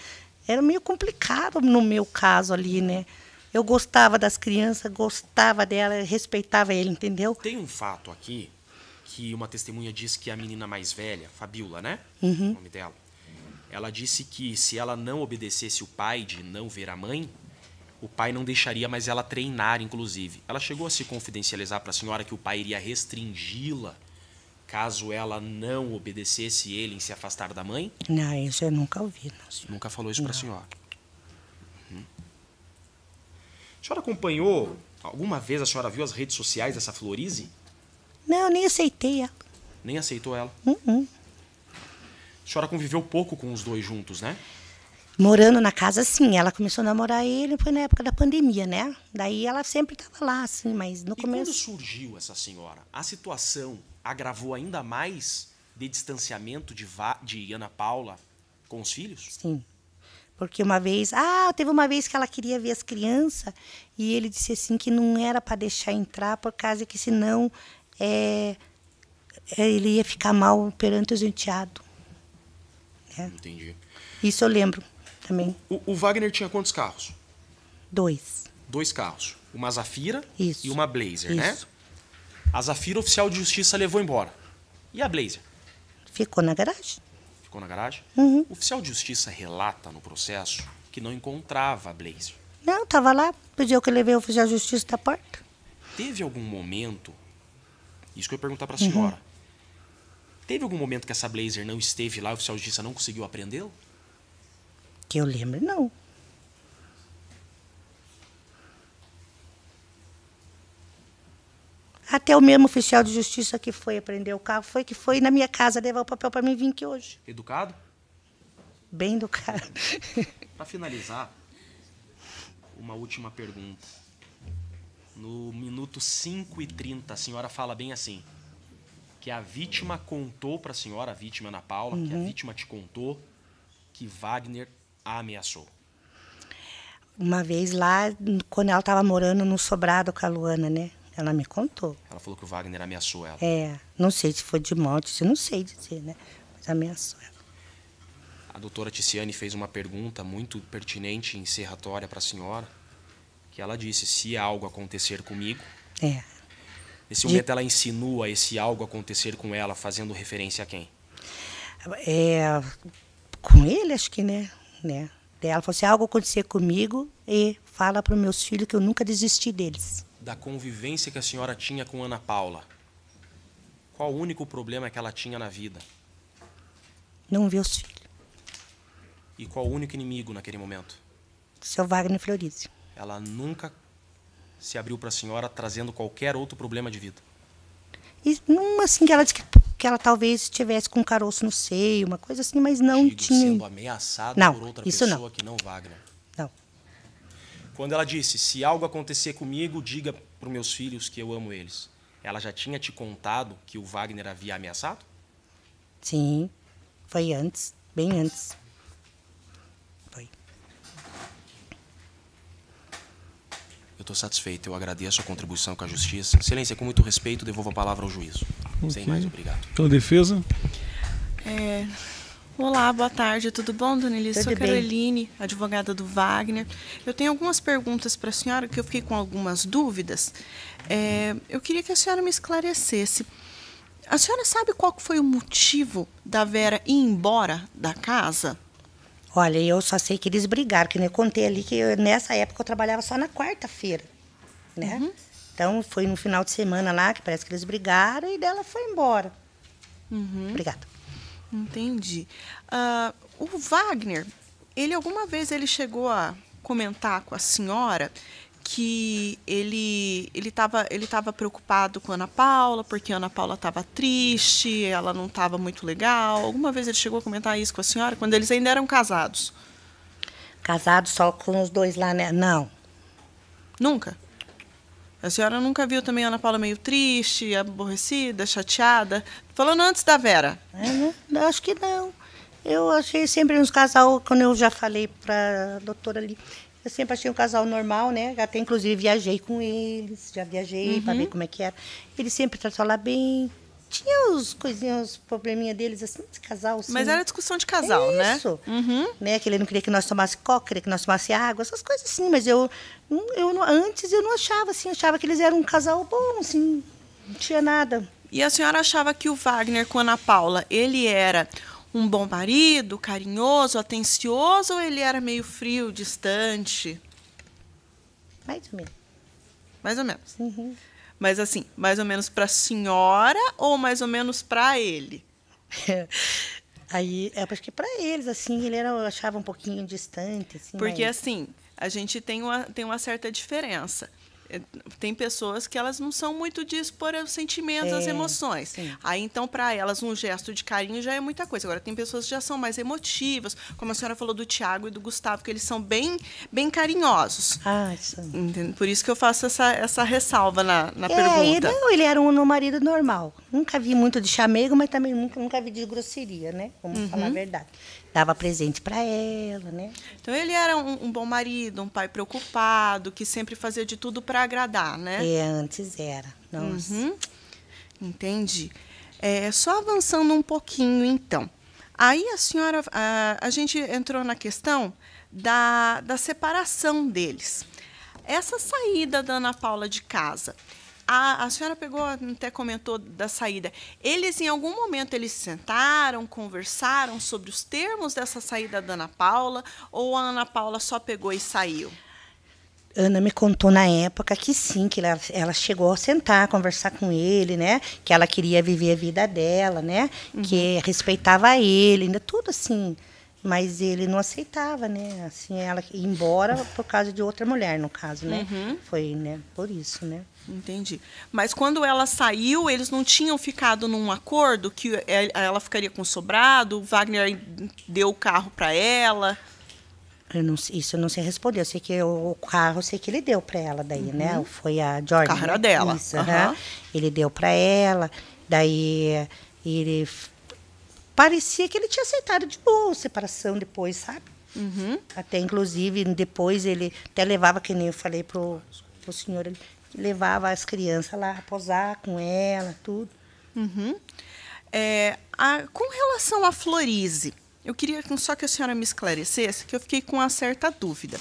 [SPEAKER 4] Era meio complicado no meu caso ali, né? Eu gostava das crianças, gostava dela, respeitava ele,
[SPEAKER 6] entendeu? Tem um fato aqui que uma testemunha disse que a menina mais velha, Fabiola, né? Uhum. O nome dela. Ela disse que se ela não obedecesse o pai de não ver a mãe, o pai não deixaria mais ela treinar, inclusive. Ela chegou a se confidencializar para a senhora que o pai iria restringi-la caso ela não obedecesse ele em se afastar da mãe?
[SPEAKER 4] Não, isso eu nunca ouvi. Não, Nunca falou isso para a
[SPEAKER 6] senhora? Uhum. A senhora acompanhou? Alguma vez a senhora viu as redes sociais dessa Florize?
[SPEAKER 4] Não, nem aceitei ela.
[SPEAKER 6] Nem aceitou ela? Uhum. A senhora conviveu pouco com os dois juntos, né?
[SPEAKER 4] morando na casa, sim. Ela começou a namorar ele, foi na época da pandemia, né? Daí ela sempre estava lá, assim, mas no e começo. Quando
[SPEAKER 6] surgiu essa senhora, a situação agravou ainda mais de distanciamento de, Va... de Ana Paula com os filhos? Sim.
[SPEAKER 4] Porque uma vez, ah, teve uma vez que ela queria ver as crianças e ele disse assim que não era para deixar entrar por causa que senão é, é, ele ia ficar mal perante os enteados. É. Entendi. Isso eu lembro.
[SPEAKER 6] O, o Wagner tinha quantos
[SPEAKER 4] carros? Dois.
[SPEAKER 6] Dois carros. Uma Zafira Isso. e uma Blazer, né? Isso. né? A Zafira, o oficial de justiça levou embora. E a Blazer?
[SPEAKER 4] Ficou na garagem.
[SPEAKER 6] Ficou na garagem? Uhum. O oficial de justiça relata no processo que não encontrava a Blazer.
[SPEAKER 4] Não, tava lá. Pediu que levei o oficial de justiça da porta.
[SPEAKER 6] Teve algum momento. Isso que eu ia perguntar a senhora. Uhum. Teve algum momento que essa Blazer não esteve lá e o oficial de justiça não conseguiu apreendê-lo?
[SPEAKER 4] Que eu lembro, não. Até o mesmo oficial de justiça que foi aprender o carro foi que foi na minha casa levar o papel para mim vir aqui
[SPEAKER 6] hoje. Educado?
[SPEAKER 4] Bem educado.
[SPEAKER 6] Para finalizar, uma última pergunta. No minuto 5 e 30, a senhora fala bem assim: que a vítima contou para a senhora, a vítima Ana Paula, uhum. que a uhum. vítima te contou que Wagner a ameaçou?
[SPEAKER 4] Uma vez lá, quando ela estava morando no sobrado com a Luana, né? Ela me contou.
[SPEAKER 6] Ela falou que o Wagner ameaçou ela.
[SPEAKER 4] É, não sei se foi de morte, não sei dizer, né? Mas
[SPEAKER 6] ameaçou ela. A doutora Ticiane fez uma pergunta muito pertinente e encerratória para a senhora, que ela disse, se algo acontecer comigo... É. Nesse de... momento ela insinua esse algo acontecer com ela, fazendo referência a quem?
[SPEAKER 4] É, com ele, acho que, né? né? Ela falou: se assim, ah, algo acontecer comigo, e fala para os meus filhos que eu nunca desisti deles.
[SPEAKER 6] Da convivência que a senhora tinha com Ana Paula, qual o único problema que ela tinha na vida?
[SPEAKER 4] Não ver os filhos.
[SPEAKER 6] E qual o único inimigo naquele momento?
[SPEAKER 4] Seu Wagner Florizzi.
[SPEAKER 6] Ela nunca se abriu para a senhora trazendo qualquer outro problema de vida.
[SPEAKER 4] E não assim que ela disse que que ela talvez estivesse com um caroço no seio, uma coisa assim, mas não Digo, tinha. sendo
[SPEAKER 6] ameaçada não, por outra isso pessoa não. que não Wagner. Não. Quando ela disse: "Se algo acontecer comigo, diga para os meus filhos que eu amo eles". Ela já tinha te contado que o Wagner havia ameaçado?
[SPEAKER 4] Sim. Foi antes, bem antes.
[SPEAKER 6] Eu estou satisfeito. Eu agradeço a contribuição com a justiça. Excelência, com muito respeito, devolvo a palavra ao juízo. Okay. Sem mais, obrigado.
[SPEAKER 2] Pela então, defesa.
[SPEAKER 7] É... Olá, boa tarde. Tudo bom, Dona Elisa? Sou a Caroline, advogada do Wagner. Eu tenho algumas perguntas para a senhora, que eu fiquei com algumas dúvidas. É... eu queria que a senhora me esclarecesse. A senhora sabe qual foi o motivo da Vera ir embora da casa? Olha, eu só sei que eles brigaram, que nem eu contei ali que
[SPEAKER 4] eu, nessa época eu trabalhava só na quarta-feira, né? Uhum. Então, foi no final de semana
[SPEAKER 7] lá que parece que eles brigaram e dela foi embora. Uhum. Obrigada. Entendi. Uh, o Wagner, ele alguma vez ele chegou a comentar com a senhora que ele ele estava ele tava preocupado com a Ana Paula, porque a Ana Paula estava triste, ela não estava muito legal. Alguma vez ele chegou a comentar isso com a senhora quando eles ainda eram casados? Casados só com os dois lá, né? Não. Nunca? A senhora nunca viu também a Ana Paula meio triste, aborrecida, chateada? Falando antes da Vera. É, né? Acho que
[SPEAKER 4] não. Eu achei sempre uns casal, quando eu já falei para a doutora ali, eu sempre achei um casal normal, né? Até inclusive viajei com eles, já viajei uhum. para ver como é que era. Eles sempre trataram lá bem, tinha os coisinhos, os probleminha deles, assim, de casal. Assim. Mas era
[SPEAKER 7] discussão de casal,
[SPEAKER 4] é né? Isso. Uhum. Né? Que ele não queria que nós tomasse coca, queria que nós tomasse água, essas coisas assim. Mas eu, hum, eu antes eu não achava assim, achava que eles eram um casal bom, assim,
[SPEAKER 7] não tinha nada. E a senhora achava que o Wagner com a Ana Paula, ele era um bom marido, carinhoso, atencioso, ou ele era meio frio, distante? Mais ou menos. Mais ou menos. Uhum. Mas assim, mais ou menos para a senhora ou mais ou menos para ele? É.
[SPEAKER 4] Aí, é que para eles, assim, ele era, achava um pouquinho distante. Assim, porque, mas...
[SPEAKER 7] assim, a gente tem uma, tem uma certa diferença. É, tem pessoas que elas não são muito de expor os sentimentos, é, as emoções. Sim. Aí, então, para elas, um gesto de carinho já é muita coisa. Agora, tem pessoas que já são mais emotivas, como a senhora falou do Tiago e do Gustavo, que eles são bem, bem carinhosos. Ah, isso. Entendo? Por isso que eu faço essa, essa ressalva na, na é, pergunta. não,
[SPEAKER 4] ele era um, um marido normal. Nunca vi muito de chamego, mas também nunca, nunca vi de grosseria, né? Vamos uhum. falar a verdade dava presente para ela, né?
[SPEAKER 7] Então ele era um, um, bom marido, um pai preocupado, que sempre fazia de tudo para agradar, né? É, antes era. Nossa. Uhum. Entendi. É, só avançando um pouquinho, então. Aí a senhora, a, a gente entrou na questão da, da separação deles. Essa saída da Ana Paula de casa, a, a senhora pegou, até comentou da saída. Eles, em algum momento, eles sentaram, conversaram sobre os termos dessa saída da Ana Paula, ou a Ana Paula só pegou e saiu?
[SPEAKER 4] Ana me contou na época que sim, que ela, ela, chegou a sentar, conversar com ele, né? Que ela queria viver a vida dela, né? Uhum. Que respeitava ele, ainda tudo assim. Mas ele não aceitava, né? Assim, ela ir embora por causa de outra mulher, no caso, né? Uhum. Foi, né? Por isso, né? Entendi.
[SPEAKER 7] Mas quando ela saiu, eles não tinham ficado num acordo que é, ela ficaria com o sobrado, o Wagner deu o carro para ela?
[SPEAKER 4] Eu não, isso eu não sei responder. Eu sei que eu, o carro, eu sei que ele deu para ela daí, né? uhum. né? Foi a Jordan. O carro era né? dela. Isso, uhum. né? Ele deu para ela. Daí ele parecia que ele tinha aceitado de boa a separação depois, sabe? Uhum. Até, inclusive, depois ele até levava, que nem eu falei pro, pro senhor, ele levava as crianças lá a posar
[SPEAKER 7] com ela, tudo. Uhum. É, a, com relação à Florize, eu queria só que a senhora me esclarecesse, que eu fiquei com uma certa dúvida.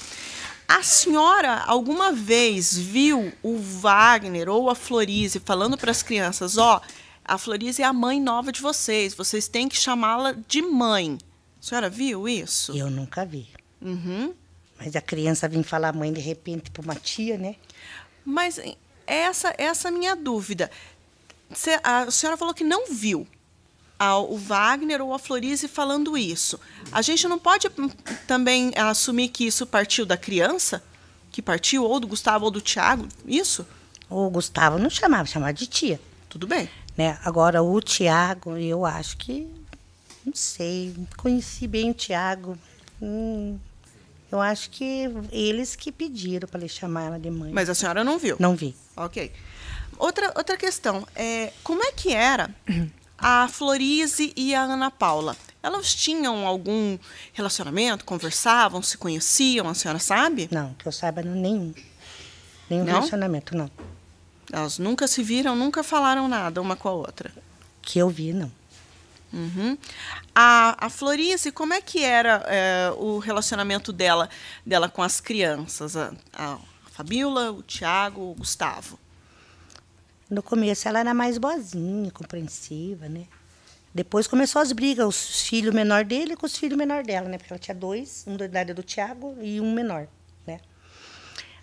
[SPEAKER 7] A senhora alguma vez viu o Wagner ou a Florize falando para as crianças, ó... Oh, a Floriza é a mãe nova de vocês, vocês têm que chamá-la de mãe. A senhora viu isso? Eu nunca vi. Uhum. Mas a criança vem falar mãe de repente para uma tia, né? Mas essa essa é minha dúvida. A senhora falou que não viu o Wagner ou a Florise falando isso. A gente não pode hum, também assumir que isso partiu da criança? Que partiu ou do Gustavo ou do Tiago? Isso?
[SPEAKER 4] O Gustavo não chamava, chamava de tia. Tudo bem. Né? Agora, o Tiago, eu acho que. Não sei. Conheci bem o Tiago. Hum, eu acho que eles
[SPEAKER 7] que pediram para ele chamar ela de mãe. Mas a senhora não viu? Não vi. Ok. Outra, outra questão. É, como é que era a Florize e a Ana Paula? Elas tinham algum relacionamento? Conversavam? Se conheciam? A senhora sabe? Não, que eu saiba,
[SPEAKER 4] nenhum. Nenhum não? relacionamento, não.
[SPEAKER 7] Elas nunca se viram, nunca falaram nada uma com a outra. Que eu vi, não. Uhum. A, a Florice, como é que era é, o relacionamento dela, dela com as crianças? A, a o Tiago, o Gustavo?
[SPEAKER 4] No começo ela era mais boazinha, compreensiva, né? Depois começou as brigas, os filhos menor dele com os filhos menor dela, né? Porque ela tinha dois, um da idade do Tiago e um menor.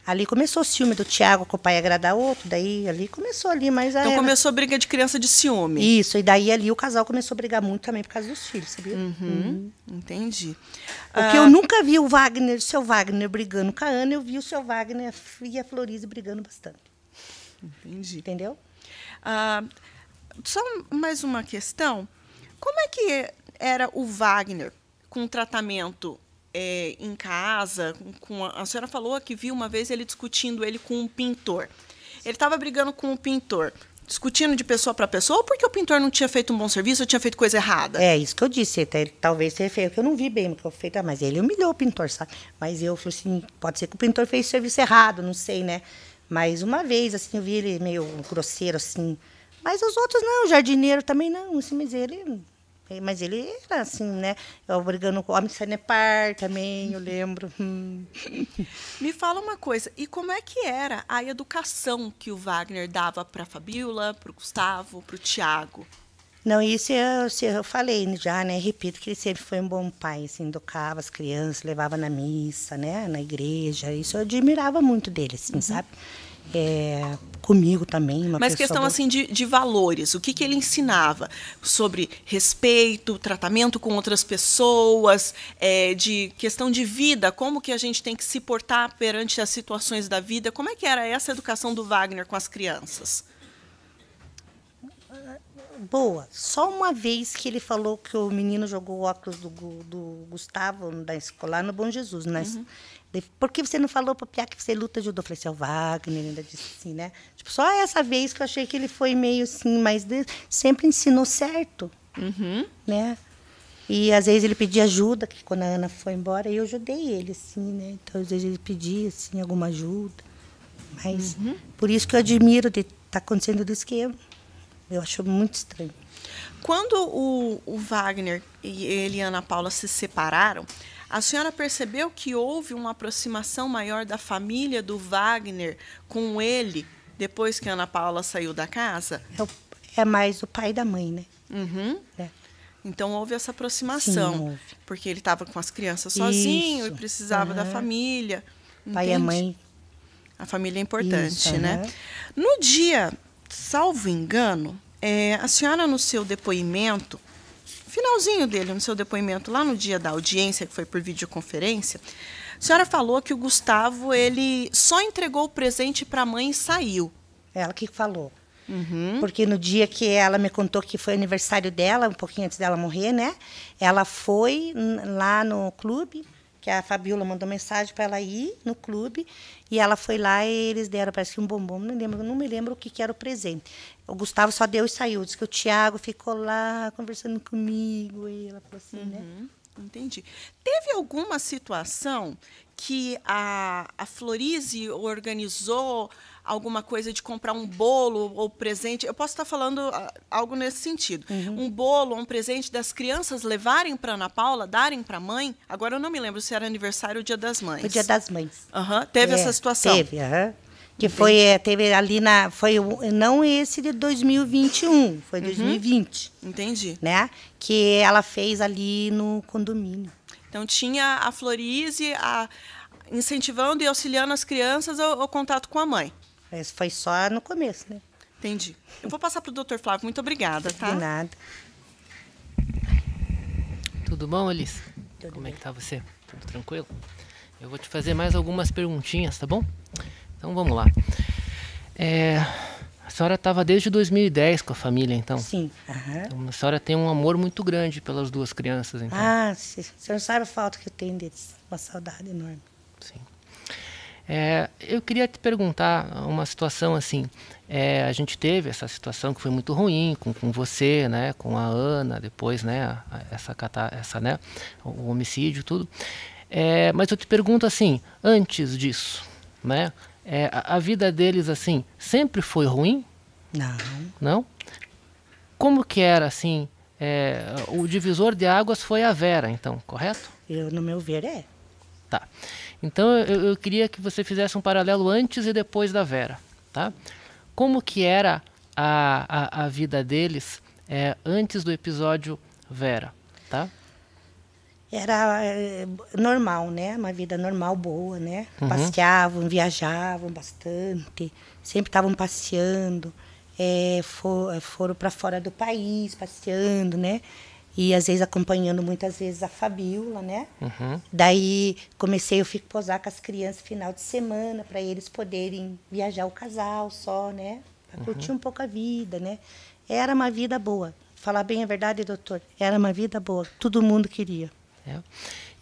[SPEAKER 4] Ali começou o ciúme do Tiago com o pai agradar outro, daí ali
[SPEAKER 7] começou ali, mas Então era... começou a briga de criança de ciúme.
[SPEAKER 4] Isso, e daí ali o casal começou a brigar muito também por causa dos filhos, sabia? Uhum, uhum. Entendi. Porque ah... eu nunca vi o Wagner, o seu Wagner brigando com a Ana, eu vi o seu Wagner e a Floriza brigando bastante. Entendi. Entendeu?
[SPEAKER 7] Ah, só mais uma questão. Como é que era o Wagner com o tratamento é, em casa. Com, a, a, senhora falou que viu uma vez ele discutindo ele com um pintor. Ele estava brigando com o um pintor. Discutindo de pessoa para pessoa, ou porque o pintor não tinha feito um bom serviço, ou tinha feito coisa errada? É, isso que eu disse.
[SPEAKER 4] talvez tenha feito, eu não vi bem o que eu feito, tá, mas ele humilhou o pintor, sabe? Mas eu falei assim: pode ser que o pintor fez o serviço errado, não sei, né? Mas uma vez, assim, eu vi ele meio grosseiro, assim. Mas os outros não, o jardineiro também não, assim, mas ele é, mas ele era assim, né? com o homem de Sanepar também, eu uhum. lembro. Hum.
[SPEAKER 7] Me fala uma coisa, e como é que era a educação que o Wagner dava para a Fabiola, para o Gustavo, para o Tiago?
[SPEAKER 4] Não, isso eu, eu falei já, né? Repito que ele sempre foi um bom pai, assim, educava as crianças, levava na missa, né? Na igreja. Isso eu admirava muito dele, assim, uhum. sabe? É, comigo também. Uma Mas questão boa. assim
[SPEAKER 7] de, de, valores, o que, que ele ensinava sobre respeito, tratamento com outras pessoas, é, de questão de vida, como que a gente tem que se portar perante as situações da vida, como é que era essa educação do Wagner com as crianças?
[SPEAKER 4] Boa. Só uma vez que ele falou que o menino jogou o óculos do, do Gustavo da escola no Bom Jesus, né? Uhum. Por que você não falou para o Piá que você luta judô? Eu falei assim, é o Wagner, ainda disse assim, né? Tipo, só essa vez que eu achei que ele foi meio assim, mas sempre ensinou certo, uhum. né? E às vezes ele pedia ajuda, que quando a Ana foi embora, eu ajudei ele, assim, né? Então, às vezes ele pedia, assim, alguma ajuda. Mas uhum. por isso que eu admiro de estar tá acontecendo do esquema. Eu acho muito estranho.
[SPEAKER 7] Quando o, o Wagner e ele e Ana Paula se separaram, a senhora percebeu que houve uma aproximação maior da família do Wagner com ele depois que a Ana Paula saiu da casa?
[SPEAKER 4] É, é, mais o pai da mãe, né? Uhum. É.
[SPEAKER 7] Então houve essa aproximação. Sim, houve. Porque ele estava com as crianças sozinho Isso. e precisava uhum. da família. Entende? Pai e mãe. A família é importante, Isso, né? Uhum. No dia, salvo engano, é, a senhora, no seu depoimento, finalzinho dele, no seu depoimento, lá no dia da audiência, que foi por videoconferência, a senhora falou que o Gustavo ele só entregou o presente para a mãe e saiu. Ela que falou. Uhum.
[SPEAKER 4] Porque no dia que ela me contou que foi aniversário dela, um pouquinho antes dela morrer, né? Ela foi lá no clube, que a Fabiola mandou mensagem para ela ir no clube, e ela foi lá e eles deram, parece que um bombom, não, lembro, não me lembro o que, que era o presente. O Gustavo só deu e saiu. Diz que o Tiago ficou lá conversando comigo. E ela falou assim,
[SPEAKER 7] né? uhum. né? Entendi. Teve alguma situação que a, a Florize organizou alguma coisa de comprar um bolo ou presente? Eu posso estar falando ah, algo nesse sentido. Uhum. Um bolo ou um presente das crianças levarem para Ana Paula, darem para a mãe? Agora eu não me lembro se era aniversário ou dia das mães. O dia das mães. Uhum. Teve é, essa situação? Teve,
[SPEAKER 4] aham. Uhum. Que foi, é, teve ali na. Foi não esse de 2021, foi uhum. 2020. Entendi. Né? Que ela fez ali no condomínio.
[SPEAKER 7] Então tinha a Florize a, incentivando e auxiliando as crianças ao, contato com a mãe. Mas foi só no começo, né? Entendi. Eu
[SPEAKER 1] vou passar para o doutor Flávio. Muito obrigada, tá? De nada. Tudo bom, Alice? Tudo Como é bem. é que tá você? Tudo tranquilo? Eu vou te fazer mais algumas perguntinhas, tá bom? Então vamos lá. É, a senhora estava desde 2010 com a família, então? Sim. Uhum. Então, a senhora tem um amor muito grande pelas duas crianças, então?
[SPEAKER 4] Ah, sim. Você não sabe a falta que eu tenho deles. Uma saudade enorme. Sim.
[SPEAKER 1] É, eu queria te perguntar uma situação assim. É, a gente teve essa situação que foi muito ruim com, com você, né, com a Ana, depois, né, essa, essa né, o homicídio, tudo. É, mas eu te pergunto assim, antes disso, né, é, a, a, vida deles, assim, sempre foi ruim? Não. Não? Como que era, assim, é, o divisor de águas foi a Vera, então, correto? Eu, no meu ver, é. Tá. Então, eu, eu queria que você fizesse um paralelo antes e depois da Vera, tá? Como que era a, a, a vida deles é, antes do episódio Vera?
[SPEAKER 4] era eh, normal, né? Uma vida normal, boa, né? Uhum. Passeavam, viajavam bastante, sempre estavam passeando, é, eh, for, eh, foram para fora do país passeando, né? E às vezes acompanhando muitas vezes a Fabiola, né? Uhum. Daí comecei eu fico posar com as crianças final de semana para eles poderem viajar o casal só, né? Para uhum. curtir um pouco a vida, né? Era uma vida boa. Falar bem a verdade, doutor, era uma vida boa. Todo mundo queria.
[SPEAKER 1] É.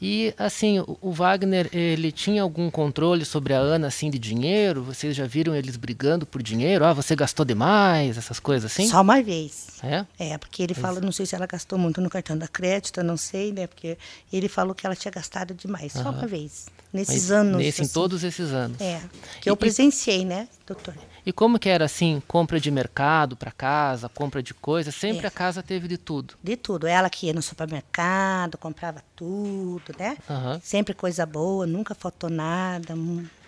[SPEAKER 1] E assim, o Wagner ele tinha algum controle sobre a Ana assim de dinheiro? Vocês já viram eles brigando por dinheiro? Ah, você gastou demais, essas coisas assim? Só uma vez. É?
[SPEAKER 4] É, porque ele fala, é. não sei se ela gastou muito no cartão da crédito, não sei, né? Porque ele falou que ela tinha gastado demais, uhum. só uma vez. Nesses Mas, anos. Nesse, assim. Em todos esses anos. É. Que e, eu presenciei, né, doutor?
[SPEAKER 1] E como que era assim, compra de mercado para casa, compra de coisa, sempre é. a
[SPEAKER 4] casa teve de tudo. De tudo, ela que ia no supermercado, comprava tudo, né? Uhum. Sempre coisa boa, nunca faltou nada,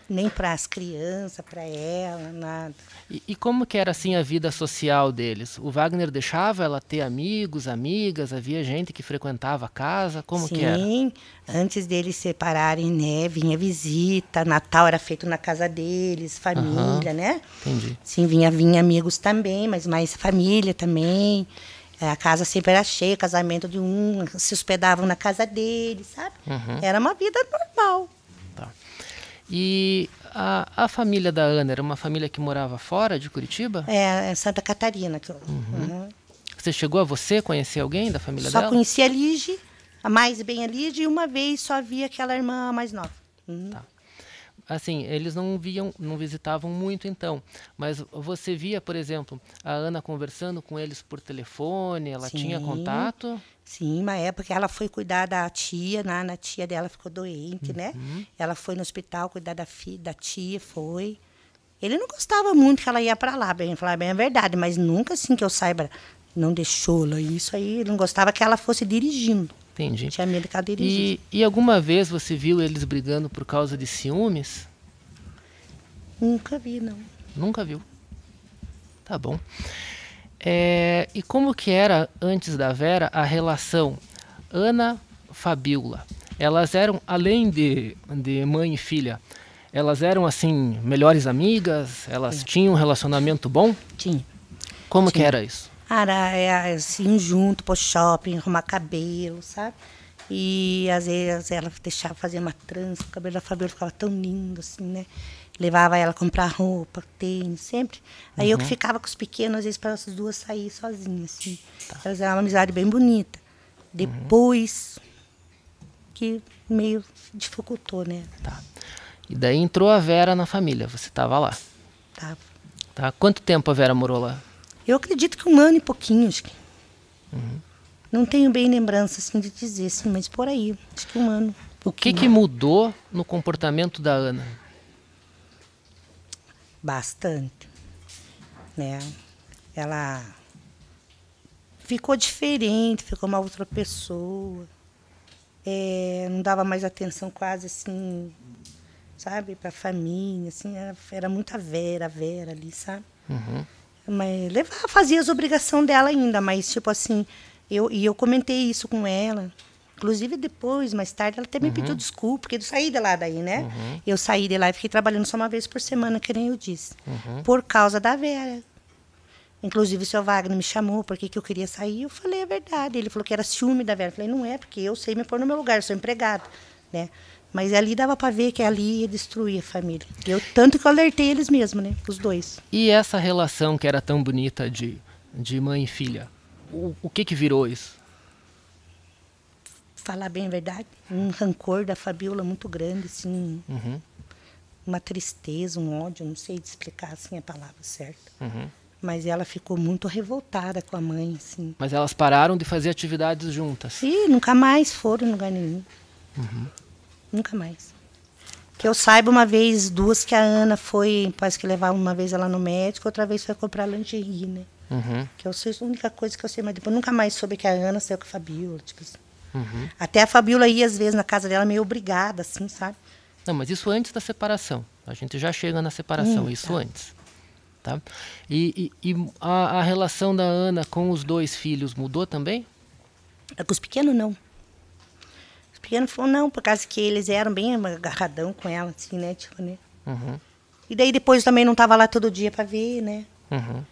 [SPEAKER 4] nem para as crianças, para ela, nada.
[SPEAKER 1] E, e, como que era assim a vida social deles? O Wagner deixava ela ter amigos, amigas, havia gente que frequentava a casa, como Sim, que era? Sim, antes deles separarem, né, vinha visita, Natal
[SPEAKER 4] era feito na casa deles, família, uhum, né? Entendi. Sim, vinha, vinha amigos também, mas mais família também. É, a casa sempre era cheia, casamento de um, se hospedavam
[SPEAKER 1] na casa deles sabe? Uhum. Era uma vida normal. E a, a, família da Ana era uma família que morava fora de Curitiba? É, é Santa Catarina.
[SPEAKER 4] Que eu, uhum. Uhum.
[SPEAKER 1] Você chegou a você conhecer alguém da família só dela? Só
[SPEAKER 4] conheci a Lige, a mais bem a Lige, e uma vez só vi aquela irmã mais nova. Uhum. Tá
[SPEAKER 1] assim, eles não viam, não visitavam muito então, mas você via, por exemplo, a Ana conversando com eles por telefone, ela sim, tinha contato? Sim, uma época ela foi
[SPEAKER 4] cuidar da tia, na, né, na tia dela ficou doente, né? uhum. né? Ela foi no hospital cuidar da, fi, da tia, foi. Ele não gostava muito que ela ia para lá, bem, falar bem a verdade, mas nunca assim que eu saiba, não deixou ela. Isso aí, ele não gostava que ela fosse dirigindo. Entendi. Tinha medo que ela dirigisse.
[SPEAKER 1] E, e alguma vez você viu eles brigando por causa de ciúmes? Nunca vi, não. Nunca viu? Tá bom. É, e como que era, antes da Vera, a relação Ana-Fabiola? Elas eram, além de, de mãe e filha, elas eram, assim, melhores amigas? Elas Sim. tinham um relacionamento bom? Tinha. Como Tinha. que era isso?
[SPEAKER 4] araia, é, assim, junto pro shopping, arrumar cabelo, sabe? E às vezes ela deixava fazer uma trança, o cabelo da Fabiola ficava tão lindo, assim, né? Levava ela a comprar roupa, tênis, sempre. Aí uhum. eu que uhum. ficava com os pequenos, às vezes, para essas duas sair sozinhas, assim. Tá. Elas eram uma amizade bem bonita. Depois uhum. que meio dificultou, né? Tá.
[SPEAKER 1] E daí entrou a Vera na família, você tava lá? Tava. Tá. Quanto tempo a Vera morou lá?
[SPEAKER 4] Eu acredito que um ano e pouquinho, acho que. Uhum. Não tenho bem lembrança assim, de dizer, assim, mas por aí, acho que um ano.
[SPEAKER 1] o que, que mudou no comportamento da Ana?
[SPEAKER 4] Bastante. Né? Ela ficou diferente, ficou uma outra pessoa. É, não dava mais atenção quase assim, sabe, para a família, assim, era, era muita Vera, Vera ali, sabe? Uhum. Mas levar, fazia as obrigações dela ainda, mas tipo assim, eu, e eu comentei isso com ela. Inclusive depois, mais tarde, ela até me uhum. pediu desculpa, porque eu saí de lá daí, né? Uhum. Eu saí de lá e fiquei trabalhando só uma vez por semana, que nem eu disse. Uhum. Por causa da Vera. Inclusive o seu Wagner me chamou porque que eu queria sair, eu falei a verdade. Ele falou que era ciúme da Vera. Eu falei, não é, porque eu sei me pôr no meu lugar, eu sou empregada, né? Mas ali dava para ver que ali ia destruir a família. Eu tanto que eu alertei eles mesmo, né? Os dois.
[SPEAKER 1] E essa relação que era tão bonita de, de mãe e filha, o, o que que virou isso?
[SPEAKER 4] Falar bem a verdade, um rancor da Fabiola muito grande, assim. Uhum. Uma tristeza, um ódio, não sei explicar assim a palavra certa. Uhum. Mas ela ficou muito revoltada com a mãe, assim.
[SPEAKER 1] Mas elas pararam de fazer atividades juntas? Sim, nunca mais
[SPEAKER 4] foram em lugar nenhum. Uhum. Nunca mais. Que eu saiba uma vez, duas, que a Ana foi, parece que levar uma vez ela no médico, outra vez foi comprar lingerie, né? Uhum. Que eu sei, a única coisa que eu sei, mas depois nunca mais soube que a Ana saiu com a Fabiola, tipo assim. Uhum. Até a Fabiola ia, às vezes, na casa dela, meio obrigada, assim, sabe?
[SPEAKER 1] Não, mas isso antes da separação. A gente já chega na separação, hum, isso tá. antes. Tá? E, e, e a, a, relação da Ana com os dois filhos mudou também? Com os pequenos, não
[SPEAKER 4] pequeno falou, não, por causa que eles eram bem agarradão com ela, assim, né? Tipo, né? Uhum. E daí depois também não tava lá todo dia para ver, né? Uhum.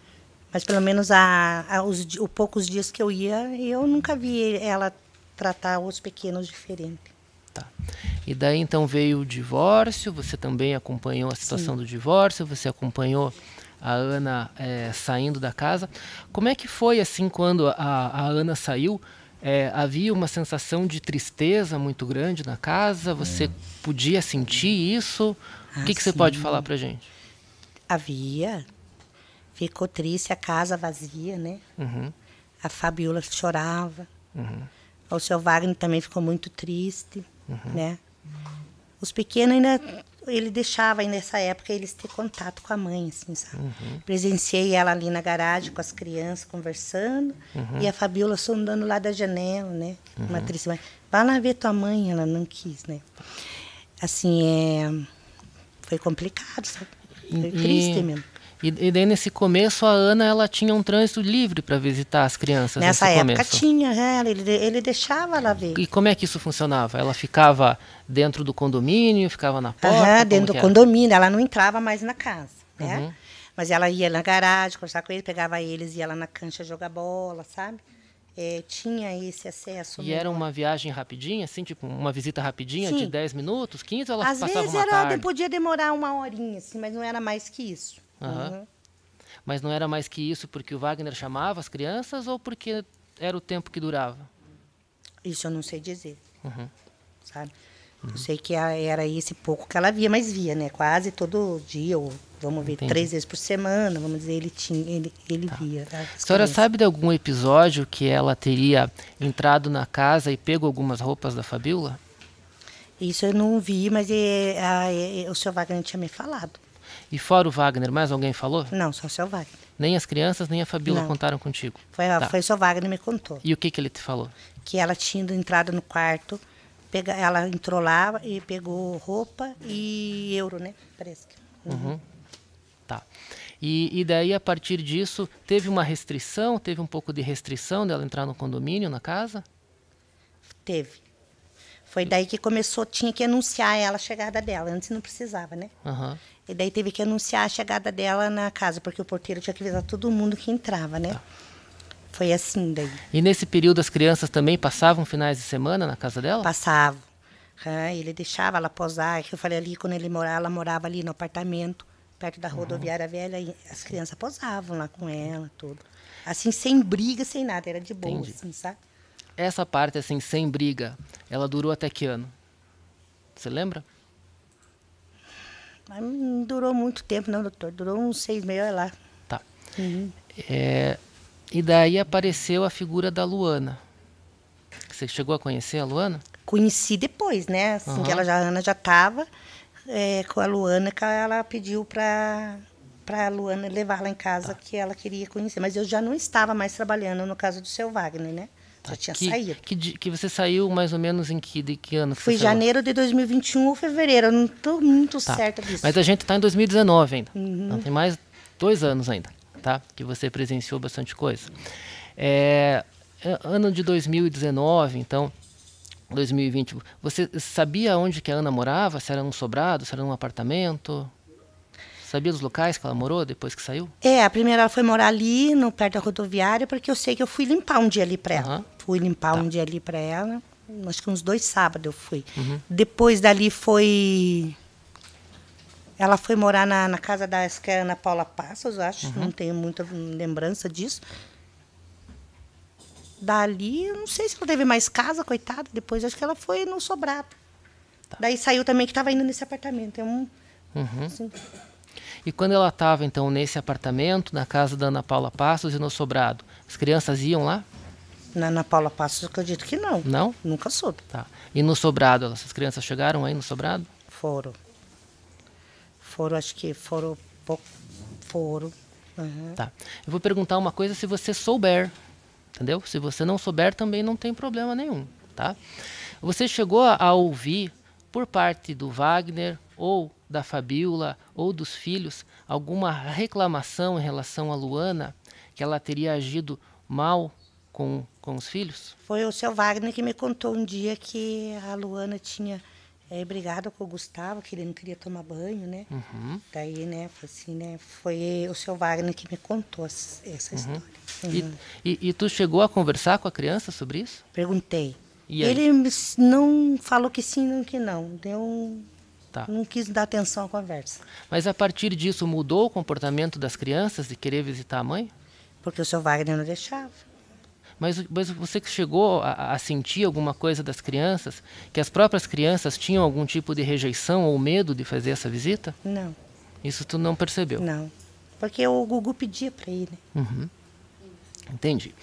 [SPEAKER 4] Mas pelo menos a, a os, o poucos dias que eu ia, eu nunca vi ela tratar os pequenos diferente. Tá.
[SPEAKER 1] E daí então veio o divórcio, você também acompanhou a situação Sim. do divórcio, você acompanhou a Ana é, saindo da casa. Como é que foi assim quando a, a Ana saiu? é, havia uma sensação de tristeza muito grande na casa? Você é. podia sentir isso? Ah, o que, que você ah, pode falar para gente? Havia. Ficou triste a casa
[SPEAKER 4] vazia, né? Uhum. A Fabiola chorava. Uhum. O seu Wagner também ficou muito triste, uhum. né? Os pequenos ainda ele deixava aí nessa época eles ter contato com a mãe, assim, sabe? Uhum. Presenciei ela ali na garagem com as crianças conversando uhum. e a Fabiola sondando lá da janela, né? Uhum. Uma atriz mãe. Vai lá ver tua mãe, ela não quis, né? Assim, é... foi
[SPEAKER 1] complicado, sabe? Foi e, triste mesmo. E, e daí nesse começo a Ana ela tinha um trânsito livre para visitar as crianças. Nessa época começo.
[SPEAKER 4] tinha, né? ele, ele deixava ela ver. E como
[SPEAKER 1] é que isso funcionava? Ela ficava dentro do condomínio, ficava na porta? Uhum, dentro do condomínio,
[SPEAKER 4] ela não entrava mais na casa, né? Uhum. Mas ela ia na garagem, conversar com eles, pegava eles, ia lá na cancha jogar bola, sabe? É, tinha esse acesso. E era
[SPEAKER 1] uma viagem rapidinha, assim, tipo uma visita rapidinha Sim. de 10 minutos, 15, ela Às passava vezes era, tarde?
[SPEAKER 4] podia demorar uma horinha, assim, mas não era mais que isso. Uhum.
[SPEAKER 1] Mas não era mais que isso porque o Wagner chamava as crianças ou porque era o tempo que durava? Isso eu não sei dizer. Uhum. Sabe? Eu
[SPEAKER 4] uhum. sei que era esse pouco que ela via, mas via, né? Quase todo dia, ou vamos ver, Entendi. três vezes por semana, vamos dizer, ele tinha, ele, ele tá. via. A
[SPEAKER 1] senhora sabe de algum episódio que ela teria entrado na casa e pego algumas roupas da Fabiola?
[SPEAKER 4] Isso eu não vi, mas é, é, é, o seu Wagner tinha me falado.
[SPEAKER 1] E fora o Wagner, mais alguém falou? Não, só o seu Wagner. Nem as crianças, nem a Fabíola contaram contigo? Foi, tá. foi
[SPEAKER 4] só Wagner me contou.
[SPEAKER 1] E o que, que ele te falou? Que ela tinha entrado no
[SPEAKER 4] quarto, pega, ela entrou lá e pegou roupa e euro, né? Parece que. Uhum. Uhum.
[SPEAKER 1] Tá. E, e, daí, a partir disso, teve uma restrição? Teve um pouco de restrição dela entrar no condomínio, na casa? Teve.
[SPEAKER 4] Foi daí que começou, tinha que anunciar ela a chegada dela. Antes não precisava, né? Uhum. E daí teve que anunciar a chegada dela na casa, porque o porteiro tinha que avisar todo mundo que entrava, né? Tá. Foi assim daí.
[SPEAKER 1] E nesse período as crianças também passavam finais de semana na casa dela? Passavam.
[SPEAKER 4] ele deixava ela posar, que eu falei ali, quando ele morava, ela morava ali no apartamento, perto da rodoviária uhum. velha, e as crianças posavam lá com ela, tudo. Assim, sem briga, sem nada, era de boa, Entendi. assim, sabe?
[SPEAKER 1] Essa parte, assim, sem briga, ela durou até que ano? Você lembra?
[SPEAKER 4] Mas não durou muito tempo, não, doutor. Durou uns seis meses, lá.
[SPEAKER 1] Tá. Uhum. É, e daí apareceu a figura da Luana. Você chegou a conhecer a Luana? Conheci depois, né? Assim uhum. que ela já, a Ana já estava é, com a Luana, que
[SPEAKER 4] ela pediu para para a Luana levar lá em casa tá. que ela queria conhecer. Mas eu já não estava mais trabalhando no caso do seu Wagner, né? Só tinha que, saído.
[SPEAKER 1] Que, que você saiu mais ou menos em que, de que ano? Foi janeiro
[SPEAKER 4] de 2021 ou fevereiro. Eu não estou muito tá. certa disso. Mas a
[SPEAKER 1] gente está em 2019 ainda. Uhum. Então, tem mais dois anos ainda, tá? Que você presenciou bastante coisa. É, é ano de 2019, então... 2020. Você sabia onde que a Ana morava? Se era num sobrado, se era num apartamento? sabia dos locais que ela morou depois que saiu?
[SPEAKER 4] É, a primeira ela foi morar ali, no perto da rodoviária, porque eu sei que eu fui limpar um dia ali para ela. Uhum. Fui limpar tá. um dia ali para ela. Acho que uns dois sábados eu fui. Uhum. Depois dali foi. Ela foi morar na, na casa da que é Ana Paula Passos, acho. Uhum. Não tenho muita lembrança disso. Dali, não sei se ela teve mais casa, coitada. Depois acho que ela foi no sobrado. Tá. Daí saiu também que estava indo nesse apartamento. É um.
[SPEAKER 1] Uhum. Assim. E quando ela estava então nesse apartamento, na casa da Ana Paula Passos e no sobrado, as crianças iam lá? Na Ana Paula Passos eu acredito que não. Não? Nunca soube. Tá. E no sobrado, essas crianças chegaram aí no sobrado? Foram. Foram, acho que foram pouco. Foram. Uhum. Tá. Eu vou perguntar uma coisa se você souber, entendeu? Se você não souber também não tem problema nenhum, tá? Você chegou a, a ouvir por parte do Wagner ou da Fabiola ou dos filhos alguma reclamação em relação a Luana, que ela teria agido mal com, com os filhos?
[SPEAKER 4] Foi o seu Wagner que me contou um dia que a Luana tinha é, brigado com o Gustavo, que ele não queria tomar banho, né? Uhum. Daí, né, foi assim, né, foi o seu Wagner que me contou essa uhum. história.
[SPEAKER 1] Uhum. E, e, e tu chegou a conversar com a criança sobre isso? Perguntei. Ele
[SPEAKER 4] não falou que sim, não que não. Deu um Tá. Não quis dar atenção à conversa.
[SPEAKER 1] Mas a partir disso mudou o comportamento das crianças de querer visitar a mãe? Porque o seu Wagner não deixava. Mas, mas você que chegou a, a, sentir alguma coisa das crianças, que as próprias crianças tinham algum tipo de rejeição ou medo de fazer essa visita? Não. Isso tu não percebeu? Não. Porque o Gugu pedia para ir, né? Uhum. Entendi.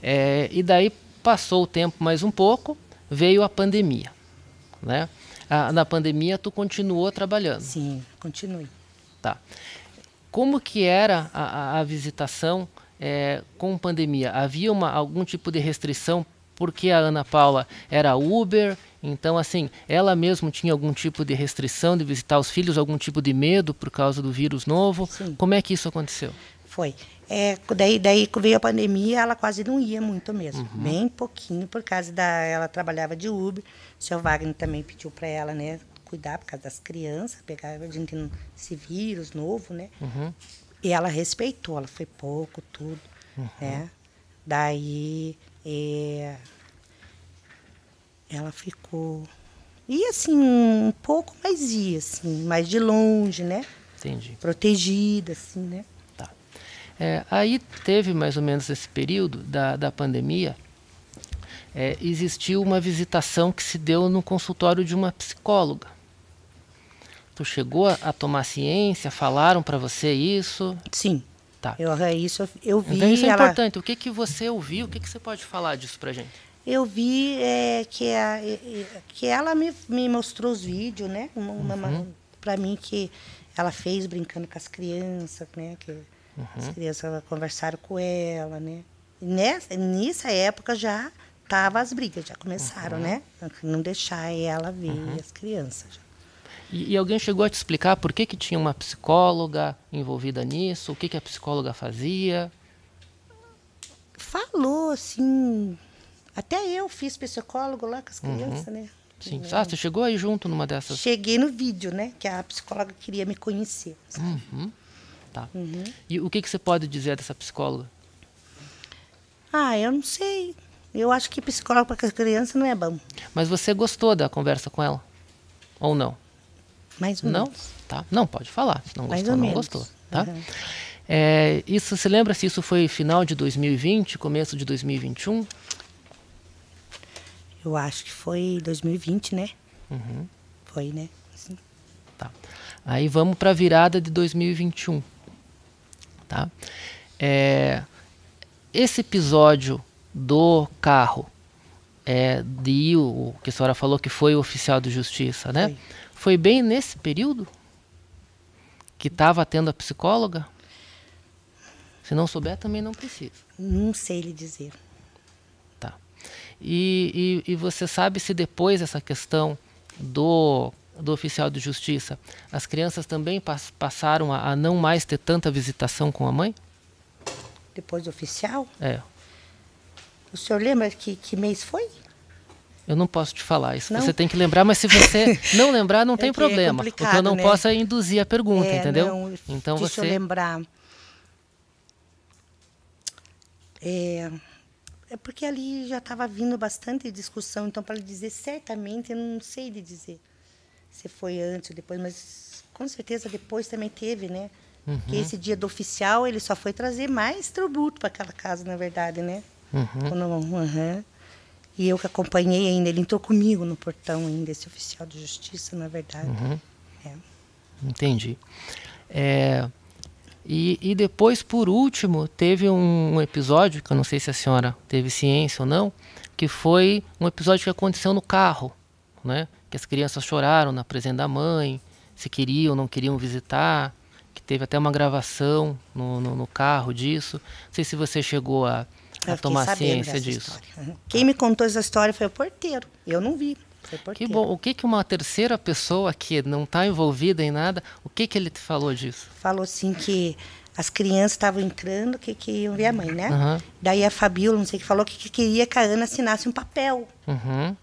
[SPEAKER 1] É, e daí passou o tempo mais um pouco, veio a pandemia, né? ah, na pandemia tu continuou trabalhando? Sim, continuei. Tá. Como que era a, a visitação é, com pandemia? Havia uma, algum tipo de restrição porque a Ana Paula era Uber, então assim, ela mesma tinha algum tipo de restrição de visitar os filhos, algum tipo de medo por causa do vírus novo. Sim. Como é que isso aconteceu? Foi.
[SPEAKER 4] É, daí, daí veio a pandemia, ela quase não ia muito mesmo, uhum. bem pouquinho por causa da ela trabalhava de Uber. O seu Wagner também pediu para ela, né, cuidar por causa das crianças, pegar a gente tem esse vírus novo, né? Uhum. E ela respeitou, ela foi pouco, tudo, uhum. né? Daí é, ela ficou ia assim um pouco, mas ia assim, mais de longe,
[SPEAKER 1] né? Entendi. Protegida, assim, né? Tá. É, aí teve mais ou menos esse período da, da pandemia é, existiu uma visitação que se deu no consultório de uma psicóloga. Tu chegou a, a tomar ciência? Falaram para você isso? Sim. Tá. Eu, é isso eu vi. Então isso é importante. O que, que você ouviu? O que, que você pode falar disso para gente? Eu vi é, que, a,
[SPEAKER 4] que ela me, me mostrou os vídeos, né? Uma, uhum. para mim que ela fez brincando com as crianças, né? Que uhum. as crianças conversaram com ela, né? Nessa, nessa época já tava as brigas, já começaram, uhum. né? Não deixar ela ver uhum. as crianças.
[SPEAKER 1] E, e, alguém chegou a te explicar por que, que tinha uma psicóloga envolvida nisso? O que, que a psicóloga fazia?
[SPEAKER 4] Falou, assim. Até eu fiz psicólogo lá com as uhum. crianças, uhum. né? Sim. Ah, você
[SPEAKER 1] chegou aí junto numa dessas? Cheguei no
[SPEAKER 4] vídeo, né? Que a psicóloga queria me conhecer.
[SPEAKER 1] Uhum. Tá. Uhum. E o que, que você pode dizer dessa psicóloga?
[SPEAKER 4] Ah, eu não sei. Eu acho que psicólogo para criança não é bom.
[SPEAKER 1] Mas você gostou da conversa com ela? Ou não? Mais ou não? Tá? Não, pode falar. Se não gostou, Mais ou não menos. gostou. Tá? Uhum. É, isso, você lembra se isso foi final de 2020, começo de 2021? Eu acho que foi 2020, né? Uhum. Foi, né? Sim. Tá. Aí vamos para a virada de 2021. Tá? É, esse episódio do carro é, de o que a senhora falou que foi o oficial de justiça, né? Foi, foi bem nesse período que estava tendo a psicóloga? Se não souber, também não precisa. Não sei lhe dizer. Tá. E, e, e você sabe se depois essa questão do, do oficial de justiça, as crianças também pas, passaram a, a não mais ter tanta visitação com a mãe?
[SPEAKER 4] Depois do oficial? É. O senhor lembra que, que mês foi?
[SPEAKER 1] Eu não posso te falar isso. Não? Você tem que lembrar, mas se você não lembrar, não é tem é problema. É eu não né? posso é induzir a pergunta, é, entendeu? Não, então deixa você. Deixa eu
[SPEAKER 4] lembrar. É, é porque ali já estava vindo bastante discussão, então para dizer certamente, eu não sei de dizer se foi antes ou depois, mas com certeza depois também teve, né? Uhum. Que esse dia do oficial ele só foi trazer mais tributo para aquela casa, na verdade, né? uhum. quando uhum. e eu que acompanhei ainda, ele entrou comigo no portão ainda, esse oficial de justiça, na verdade. Uhum.
[SPEAKER 1] É. Entendi. É, e, e, depois, por último, teve um episódio, que eu não sei se a senhora teve ciência ou não, que foi um episódio que aconteceu no carro, né? Que as crianças choraram na presença da mãe, se queriam ou não queriam visitar, que teve até uma gravação no, no, no carro disso. Não sei se você chegou a, nunca a tomar ciência disso. História. Uhum.
[SPEAKER 4] Quem me contou essa história foi o porteiro. Eu não vi.
[SPEAKER 1] Que bom. O que, que uma terceira pessoa que não está envolvida em nada, o que, que ele te falou disso?
[SPEAKER 4] Falou assim que as crianças estavam entrando, que, que iam ver a mãe, né? Uhum. Daí a Fabíola, não sei que, falou que, que queria que a Ana assinasse um papel. Uhum.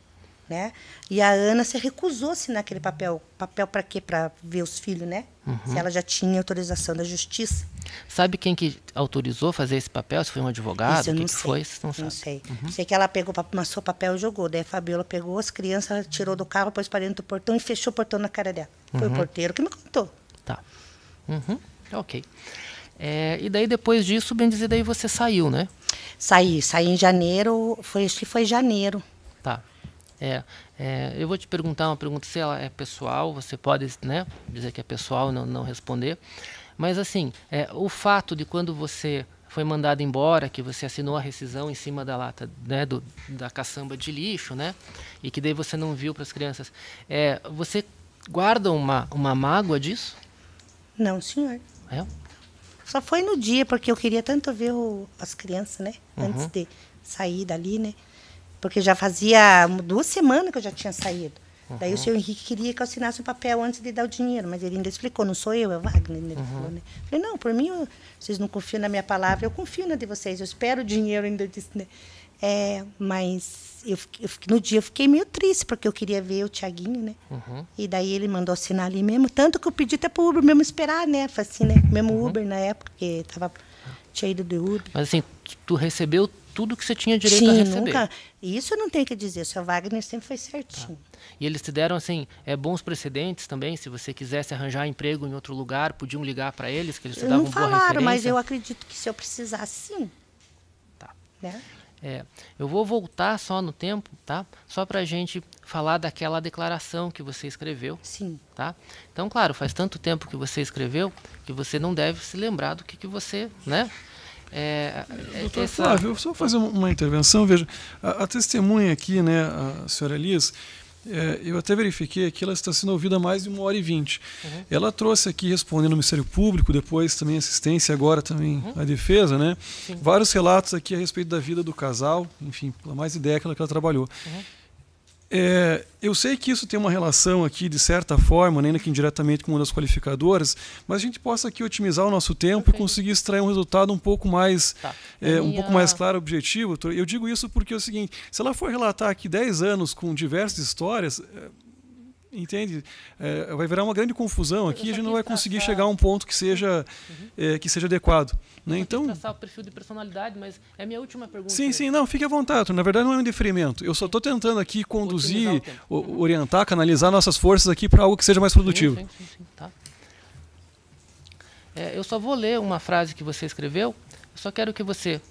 [SPEAKER 4] Né? E a Ana se recusou a assinar aquele papel. Papel para quê? Para ver os filhos, né? Uhum. Se ela já tinha autorização da justiça. Sabe quem
[SPEAKER 1] que autorizou fazer esse papel? Se foi um advogado? Isso eu não que sei. Que foi? Você não, não sei. Uhum.
[SPEAKER 4] Sei que ela pegou, amassou o papel e jogou. Daí a Fabiola pegou as crianças, tirou do carro, pôs para dentro do portão e fechou o portão na cara dela. Uhum. Foi o uhum. porteiro que me contou. Tá.
[SPEAKER 1] Uhum. Ok. É, e daí depois disso, bem dizer, daí você saiu, né?
[SPEAKER 4] Saí, saí em janeiro, foi, acho que foi janeiro.
[SPEAKER 1] Tá. É, é, eu vou te perguntar uma pergunta, se ela é pessoal, você pode né, dizer que é pessoal não, não responder. Mas assim, é, o fato de quando você foi mandado embora, que você assinou a rescisão em cima da lata, né, do, da caçamba de lixo, né, e que daí você não viu para as crianças, é, você guarda uma, uma mágoa disso?
[SPEAKER 4] Não, senhor. É? Só foi no dia, porque eu queria tanto ver o, as crianças, né, uhum. antes de sair dali, né, porque já fazia duas semanas que eu já tinha saído. Uhum. Daí o uhum. senhor Henrique queria que eu assinasse o um papel antes de dar o dinheiro, mas ele ainda explicou, não sou eu, é o Wagner. Ele uhum. falou, né? Falei, não, por mim, eu, vocês não confiam na minha palavra, eu confio na de vocês, eu espero o dinheiro ainda. Disse, né? é, mas eu, eu, no dia eu fiquei meio triste, porque eu queria ver o Tiaguinho, né? Uhum. E daí ele mandou assinar ali mesmo, tanto que eu pedi até para o é Uber mesmo esperar, né? Assim, né? Mesmo uhum. Uber na época, porque tava, tinha ido do Uber.
[SPEAKER 1] Mas assim, tu recebeu tudo que você tinha direito Sim, a receber. Nunca,
[SPEAKER 4] isso eu não tenho que dizer, o seu Wagner sempre foi certinho.
[SPEAKER 1] Tá. E eles te deram assim, é, bons precedentes também, se você quisesse arranjar emprego em outro lugar, podiam ligar para eles, que eles te davam não falaram, boa referência. mas eu
[SPEAKER 4] acredito que se eu precisar, sim.
[SPEAKER 1] Tá. Né? É, eu vou voltar só no tempo, tá? Só para a gente falar daquela declaração que você escreveu. Sim. Tá? Então, claro, faz tanto tempo que você escreveu que você não deve se lembrar do que, que você, né? É, é, Doutor essa... Flávio,
[SPEAKER 2] só vou fazer uma intervenção. Veja, a, a testemunha aqui, né, a senhora Elias, é, eu até verifiquei que ela está sendo ouvida mais de uma hora e vinte. Uhum. Ela trouxe aqui, respondendo o Ministério Público, depois também assistência, agora também uhum. a defesa, né? Sim. Vários relatos aqui a respeito da vida do casal, enfim, pela mais ideia que ela, que ela trabalhou. Uhum. É, eu sei que isso tem uma relação aqui, de certa forma, ainda que indiretamente com uma das qualificadoras, mas a gente possa aqui otimizar o nosso tempo okay. e conseguir extrair um resultado um pouco mais, tá. é, um pouco mais claro, objetivo. Eu digo isso porque é o seguinte, se ela for relatar aqui 10 anos com diversas histórias, é, entende? É, vai virar uma grande confusão aqui e a gente não vai conseguir traçar... chegar a um ponto que seja, uhum. é, que seja adequado. Né? Então, traçar
[SPEAKER 1] o perfil de personalidade, mas é a minha última pergunta. Sim, sim,
[SPEAKER 2] não, fique à vontade. Na verdade, não é um deferimento. Eu só estou tentando aqui conduzir, o, uhum. orientar, canalizar nossas forças aqui para algo que seja mais produtivo. Sim,
[SPEAKER 1] sim, sim, tá. é, eu só vou ler uma frase que você escreveu. Eu só quero que você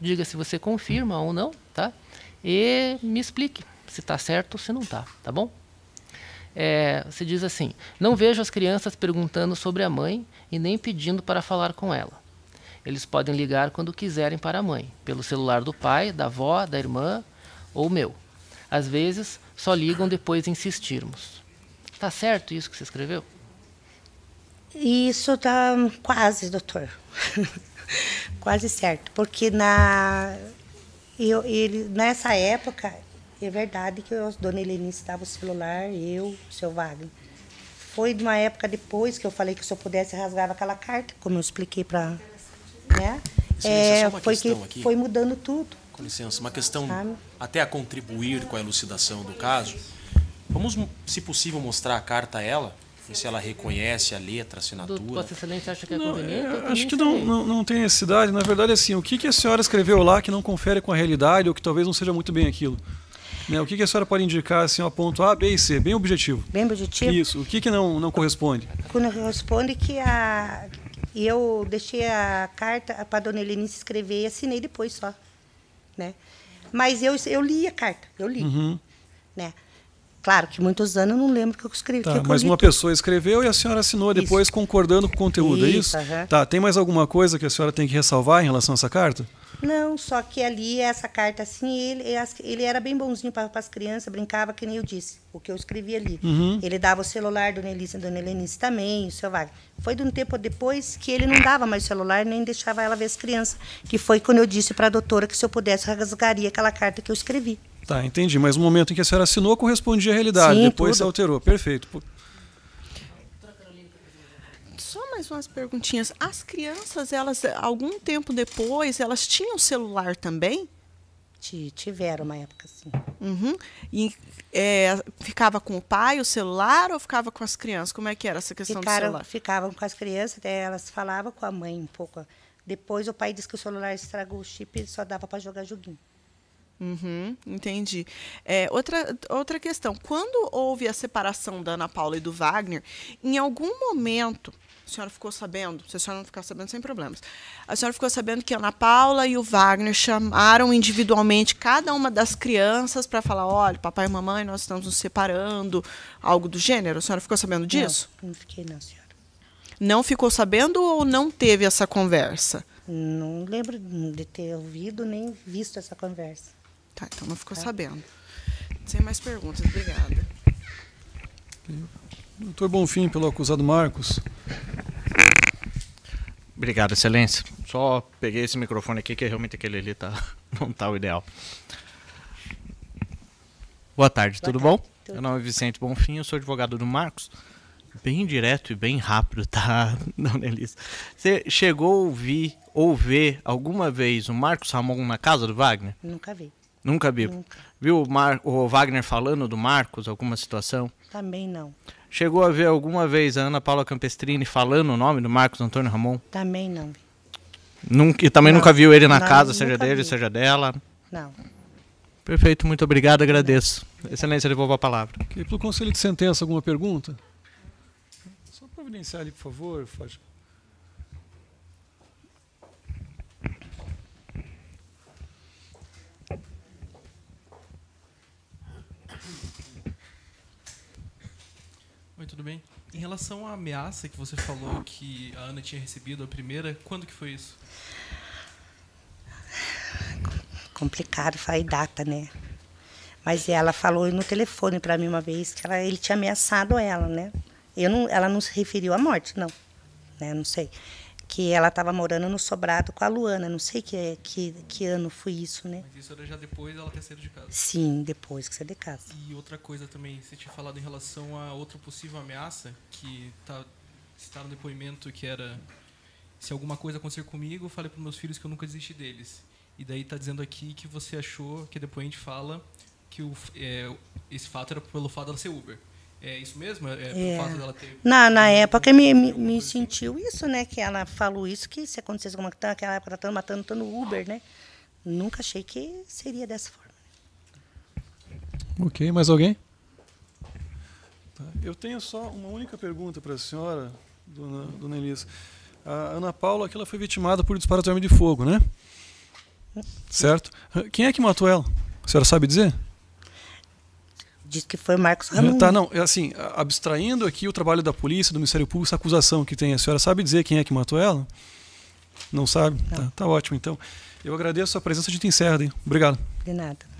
[SPEAKER 1] diga se você confirma ou não, tá? E me explique se está certo ou se não está, tá bom? é, se diz assim: Não vejo as crianças perguntando sobre a mãe e nem pedindo para falar com ela. Eles podem ligar quando quiserem para a mãe, pelo celular do pai, da avó, da irmã ou meu. Às vezes, só ligam depois de insistirmos. Tá certo isso que você escreveu?
[SPEAKER 4] Isso tá quase, doutor. quase certo, porque na eu, ele, nessa época é verdade que a dona Helenice estava o celular, eu, o seu Wagner. Foi de uma época depois que eu falei que se eu pudesse rasgava aquela carta, como eu expliquei para. Né?
[SPEAKER 6] É, é foi que aqui. foi
[SPEAKER 4] mudando tudo.
[SPEAKER 6] Com licença, uma questão Sabe? até a contribuir com a elucidação do caso. Vamos, se possível, mostrar a carta a ela, e se ela reconhece a letra, a assinatura. Vossa Excelência acha que é conveniente?
[SPEAKER 1] É,
[SPEAKER 2] acho que não, não, não, tem necessidade. Na verdade, assim, o que, que a senhora escreveu lá que não confere com a realidade ou que talvez não seja muito bem aquilo? Né? O que, que, a senhora pode indicar assim, a ponto A, B e C, bem objetivo? Bem objetivo. Isso. O que, que não, não corresponde?
[SPEAKER 4] Quando corresponde que a. Eu deixei a carta para a dona se escrever e assinei depois só. Né? Mas eu, eu li a carta, eu li. Uhum. Né? Claro que muitos anos eu não lembro que eu escrevi. Tá, que eu mas uma tudo.
[SPEAKER 2] pessoa escreveu e a senhora assinou depois concordando com o conteúdo, isso, é isso? Uhum. Tá, tem mais alguma coisa que a senhora tem que ressalvar em relação a essa carta?
[SPEAKER 4] Não, só que ali essa carta assim, ele, é ele era bem bonzinho para as crianças, brincava, que nem eu disse, o que eu escrevi ali. Uhum. Ele dava o celular Dona Elisa e Dona Helenice também, o seu Wagner. Foi de um tempo depois que ele não dava mais o celular, nem deixava ela ver as crianças, que foi quando eu disse para a doutora que se eu pudesse, eu rasgaria aquela carta que eu escrevi.
[SPEAKER 2] Tá, entendi. Mas o momento em que a senhora assinou correspondia à realidade. Sim, Depois tudo. se alterou. Perfeito.
[SPEAKER 7] mais umas perguntinhas. As crianças, elas, algum tempo depois, elas tinham celular também? Tiveram uma época, sim. Uhum. E é, ficava com o pai o celular ou ficava com as crianças? Como é que era essa questão Ficaram, do celular? Ficavam com
[SPEAKER 4] as crianças, elas falavam com a mãe um pouco. Depois o pai disse que o celular estragou o chip e só dava para jogar joguinho.
[SPEAKER 7] Uhum, entendi. É, outra, outra questão. Quando houve a separação da Ana Paula e do Wagner, em algum momento a senhora ficou sabendo, se a senhora não ficar sabendo, sem problemas. A senhora ficou sabendo que a Ana Paula e o Wagner chamaram individualmente cada uma das crianças para falar: olha, papai e mamãe, nós estamos nos separando, algo do gênero. A senhora ficou sabendo disso?
[SPEAKER 4] Não, não fiquei, não, senhora.
[SPEAKER 7] Não ficou sabendo ou não teve essa conversa?
[SPEAKER 4] Não lembro de ter ouvido nem visto essa conversa. Tá, então não ficou tá. sabendo. Sem mais perguntas,
[SPEAKER 7] obrigada.
[SPEAKER 2] Hum. Doutor Bonfim, pelo acusado Marcos.
[SPEAKER 6] Obrigado, Excelência. Só peguei esse microfone aqui, que é realmente aquele ali tá, não está o ideal. Boa tarde, Boa tudo tarde. bom? Tudo. Meu nome é Vicente Bonfim, eu sou advogado do Marcos. Bem direto e bem rápido, tá, Dona né, Elisa? Você chegou a ouvir ou ver alguma vez o Marcos Ramon na casa do Wagner? Nunca vi. Nunca vi? Nunca. Viu o, Mar o Wagner falando do Marcos, alguma situação?
[SPEAKER 4] Também não.
[SPEAKER 6] Chegou a ver alguma vez a Ana Paula Campestrini falando o nome do Marcos Antônio Ramon?
[SPEAKER 4] Também não.
[SPEAKER 2] Nunca,
[SPEAKER 6] e também não, nunca viu ele na não, casa, seja
[SPEAKER 4] dele,
[SPEAKER 2] vi. seja dela? Não. Perfeito, muito obrigado, agradeço. Não. Excelência, devolvo a palavra. Okay, pelo conselho de sentença, alguma pergunta? Só providenciar ali, por favor, Fábio.
[SPEAKER 6] Oi, tudo bem? Em relação à ameaça que você falou que a Ana tinha recebido, a primeira, quando que foi isso?
[SPEAKER 4] Complicado, falei data, né? Mas ela falou no telefone para mim uma vez que ela, ele tinha ameaçado ela, né? Eu não, ela não se referiu à morte, não. Né? Não sei que ela estava morando no sobrado com a Luana. Não sei que, que, que ano foi isso, né?
[SPEAKER 6] Mas isso era já depois ela ter saído de casa? Sim,
[SPEAKER 4] depois que saiu de casa.
[SPEAKER 6] E outra coisa também, você tinha falado em relação a outra possível ameaça que tá, está no depoimento, que era se alguma coisa acontecer comigo, eu falei para meus filhos que eu nunca desisti deles. E daí está dizendo aqui que você achou que a depoente fala que o, é, esse fato era pelo fato dela ser Uber. É isso mesmo? É, é. dela ter...
[SPEAKER 4] Na, na época me, me, me sentiu isso, né? Que ela falou isso, que se acontecesse alguma coisa, naquela época ela tá estava matando tanto Uber, né?
[SPEAKER 2] Nunca achei que seria dessa forma. Ok, mais alguém? Tá. Eu tenho só uma única pergunta para a senhora, dona, dona Elisa. A Ana Paula, que ela foi vitimada por disparo de arma de fogo, né? Hum. Certo? Quem é que matou ela? A senhora sabe dizer? diz que foi o Marcos tá, Ramon. Tá, não, é assim, abstraindo aqui o trabalho da polícia, do Ministério Público, essa acusação que tem. A senhora sabe dizer quem é que matou ela? Não sabe? Tá, tá ótimo, então. Eu agradeço a sua presença, a gente
[SPEAKER 1] encerra, hein? Obrigado. De nada.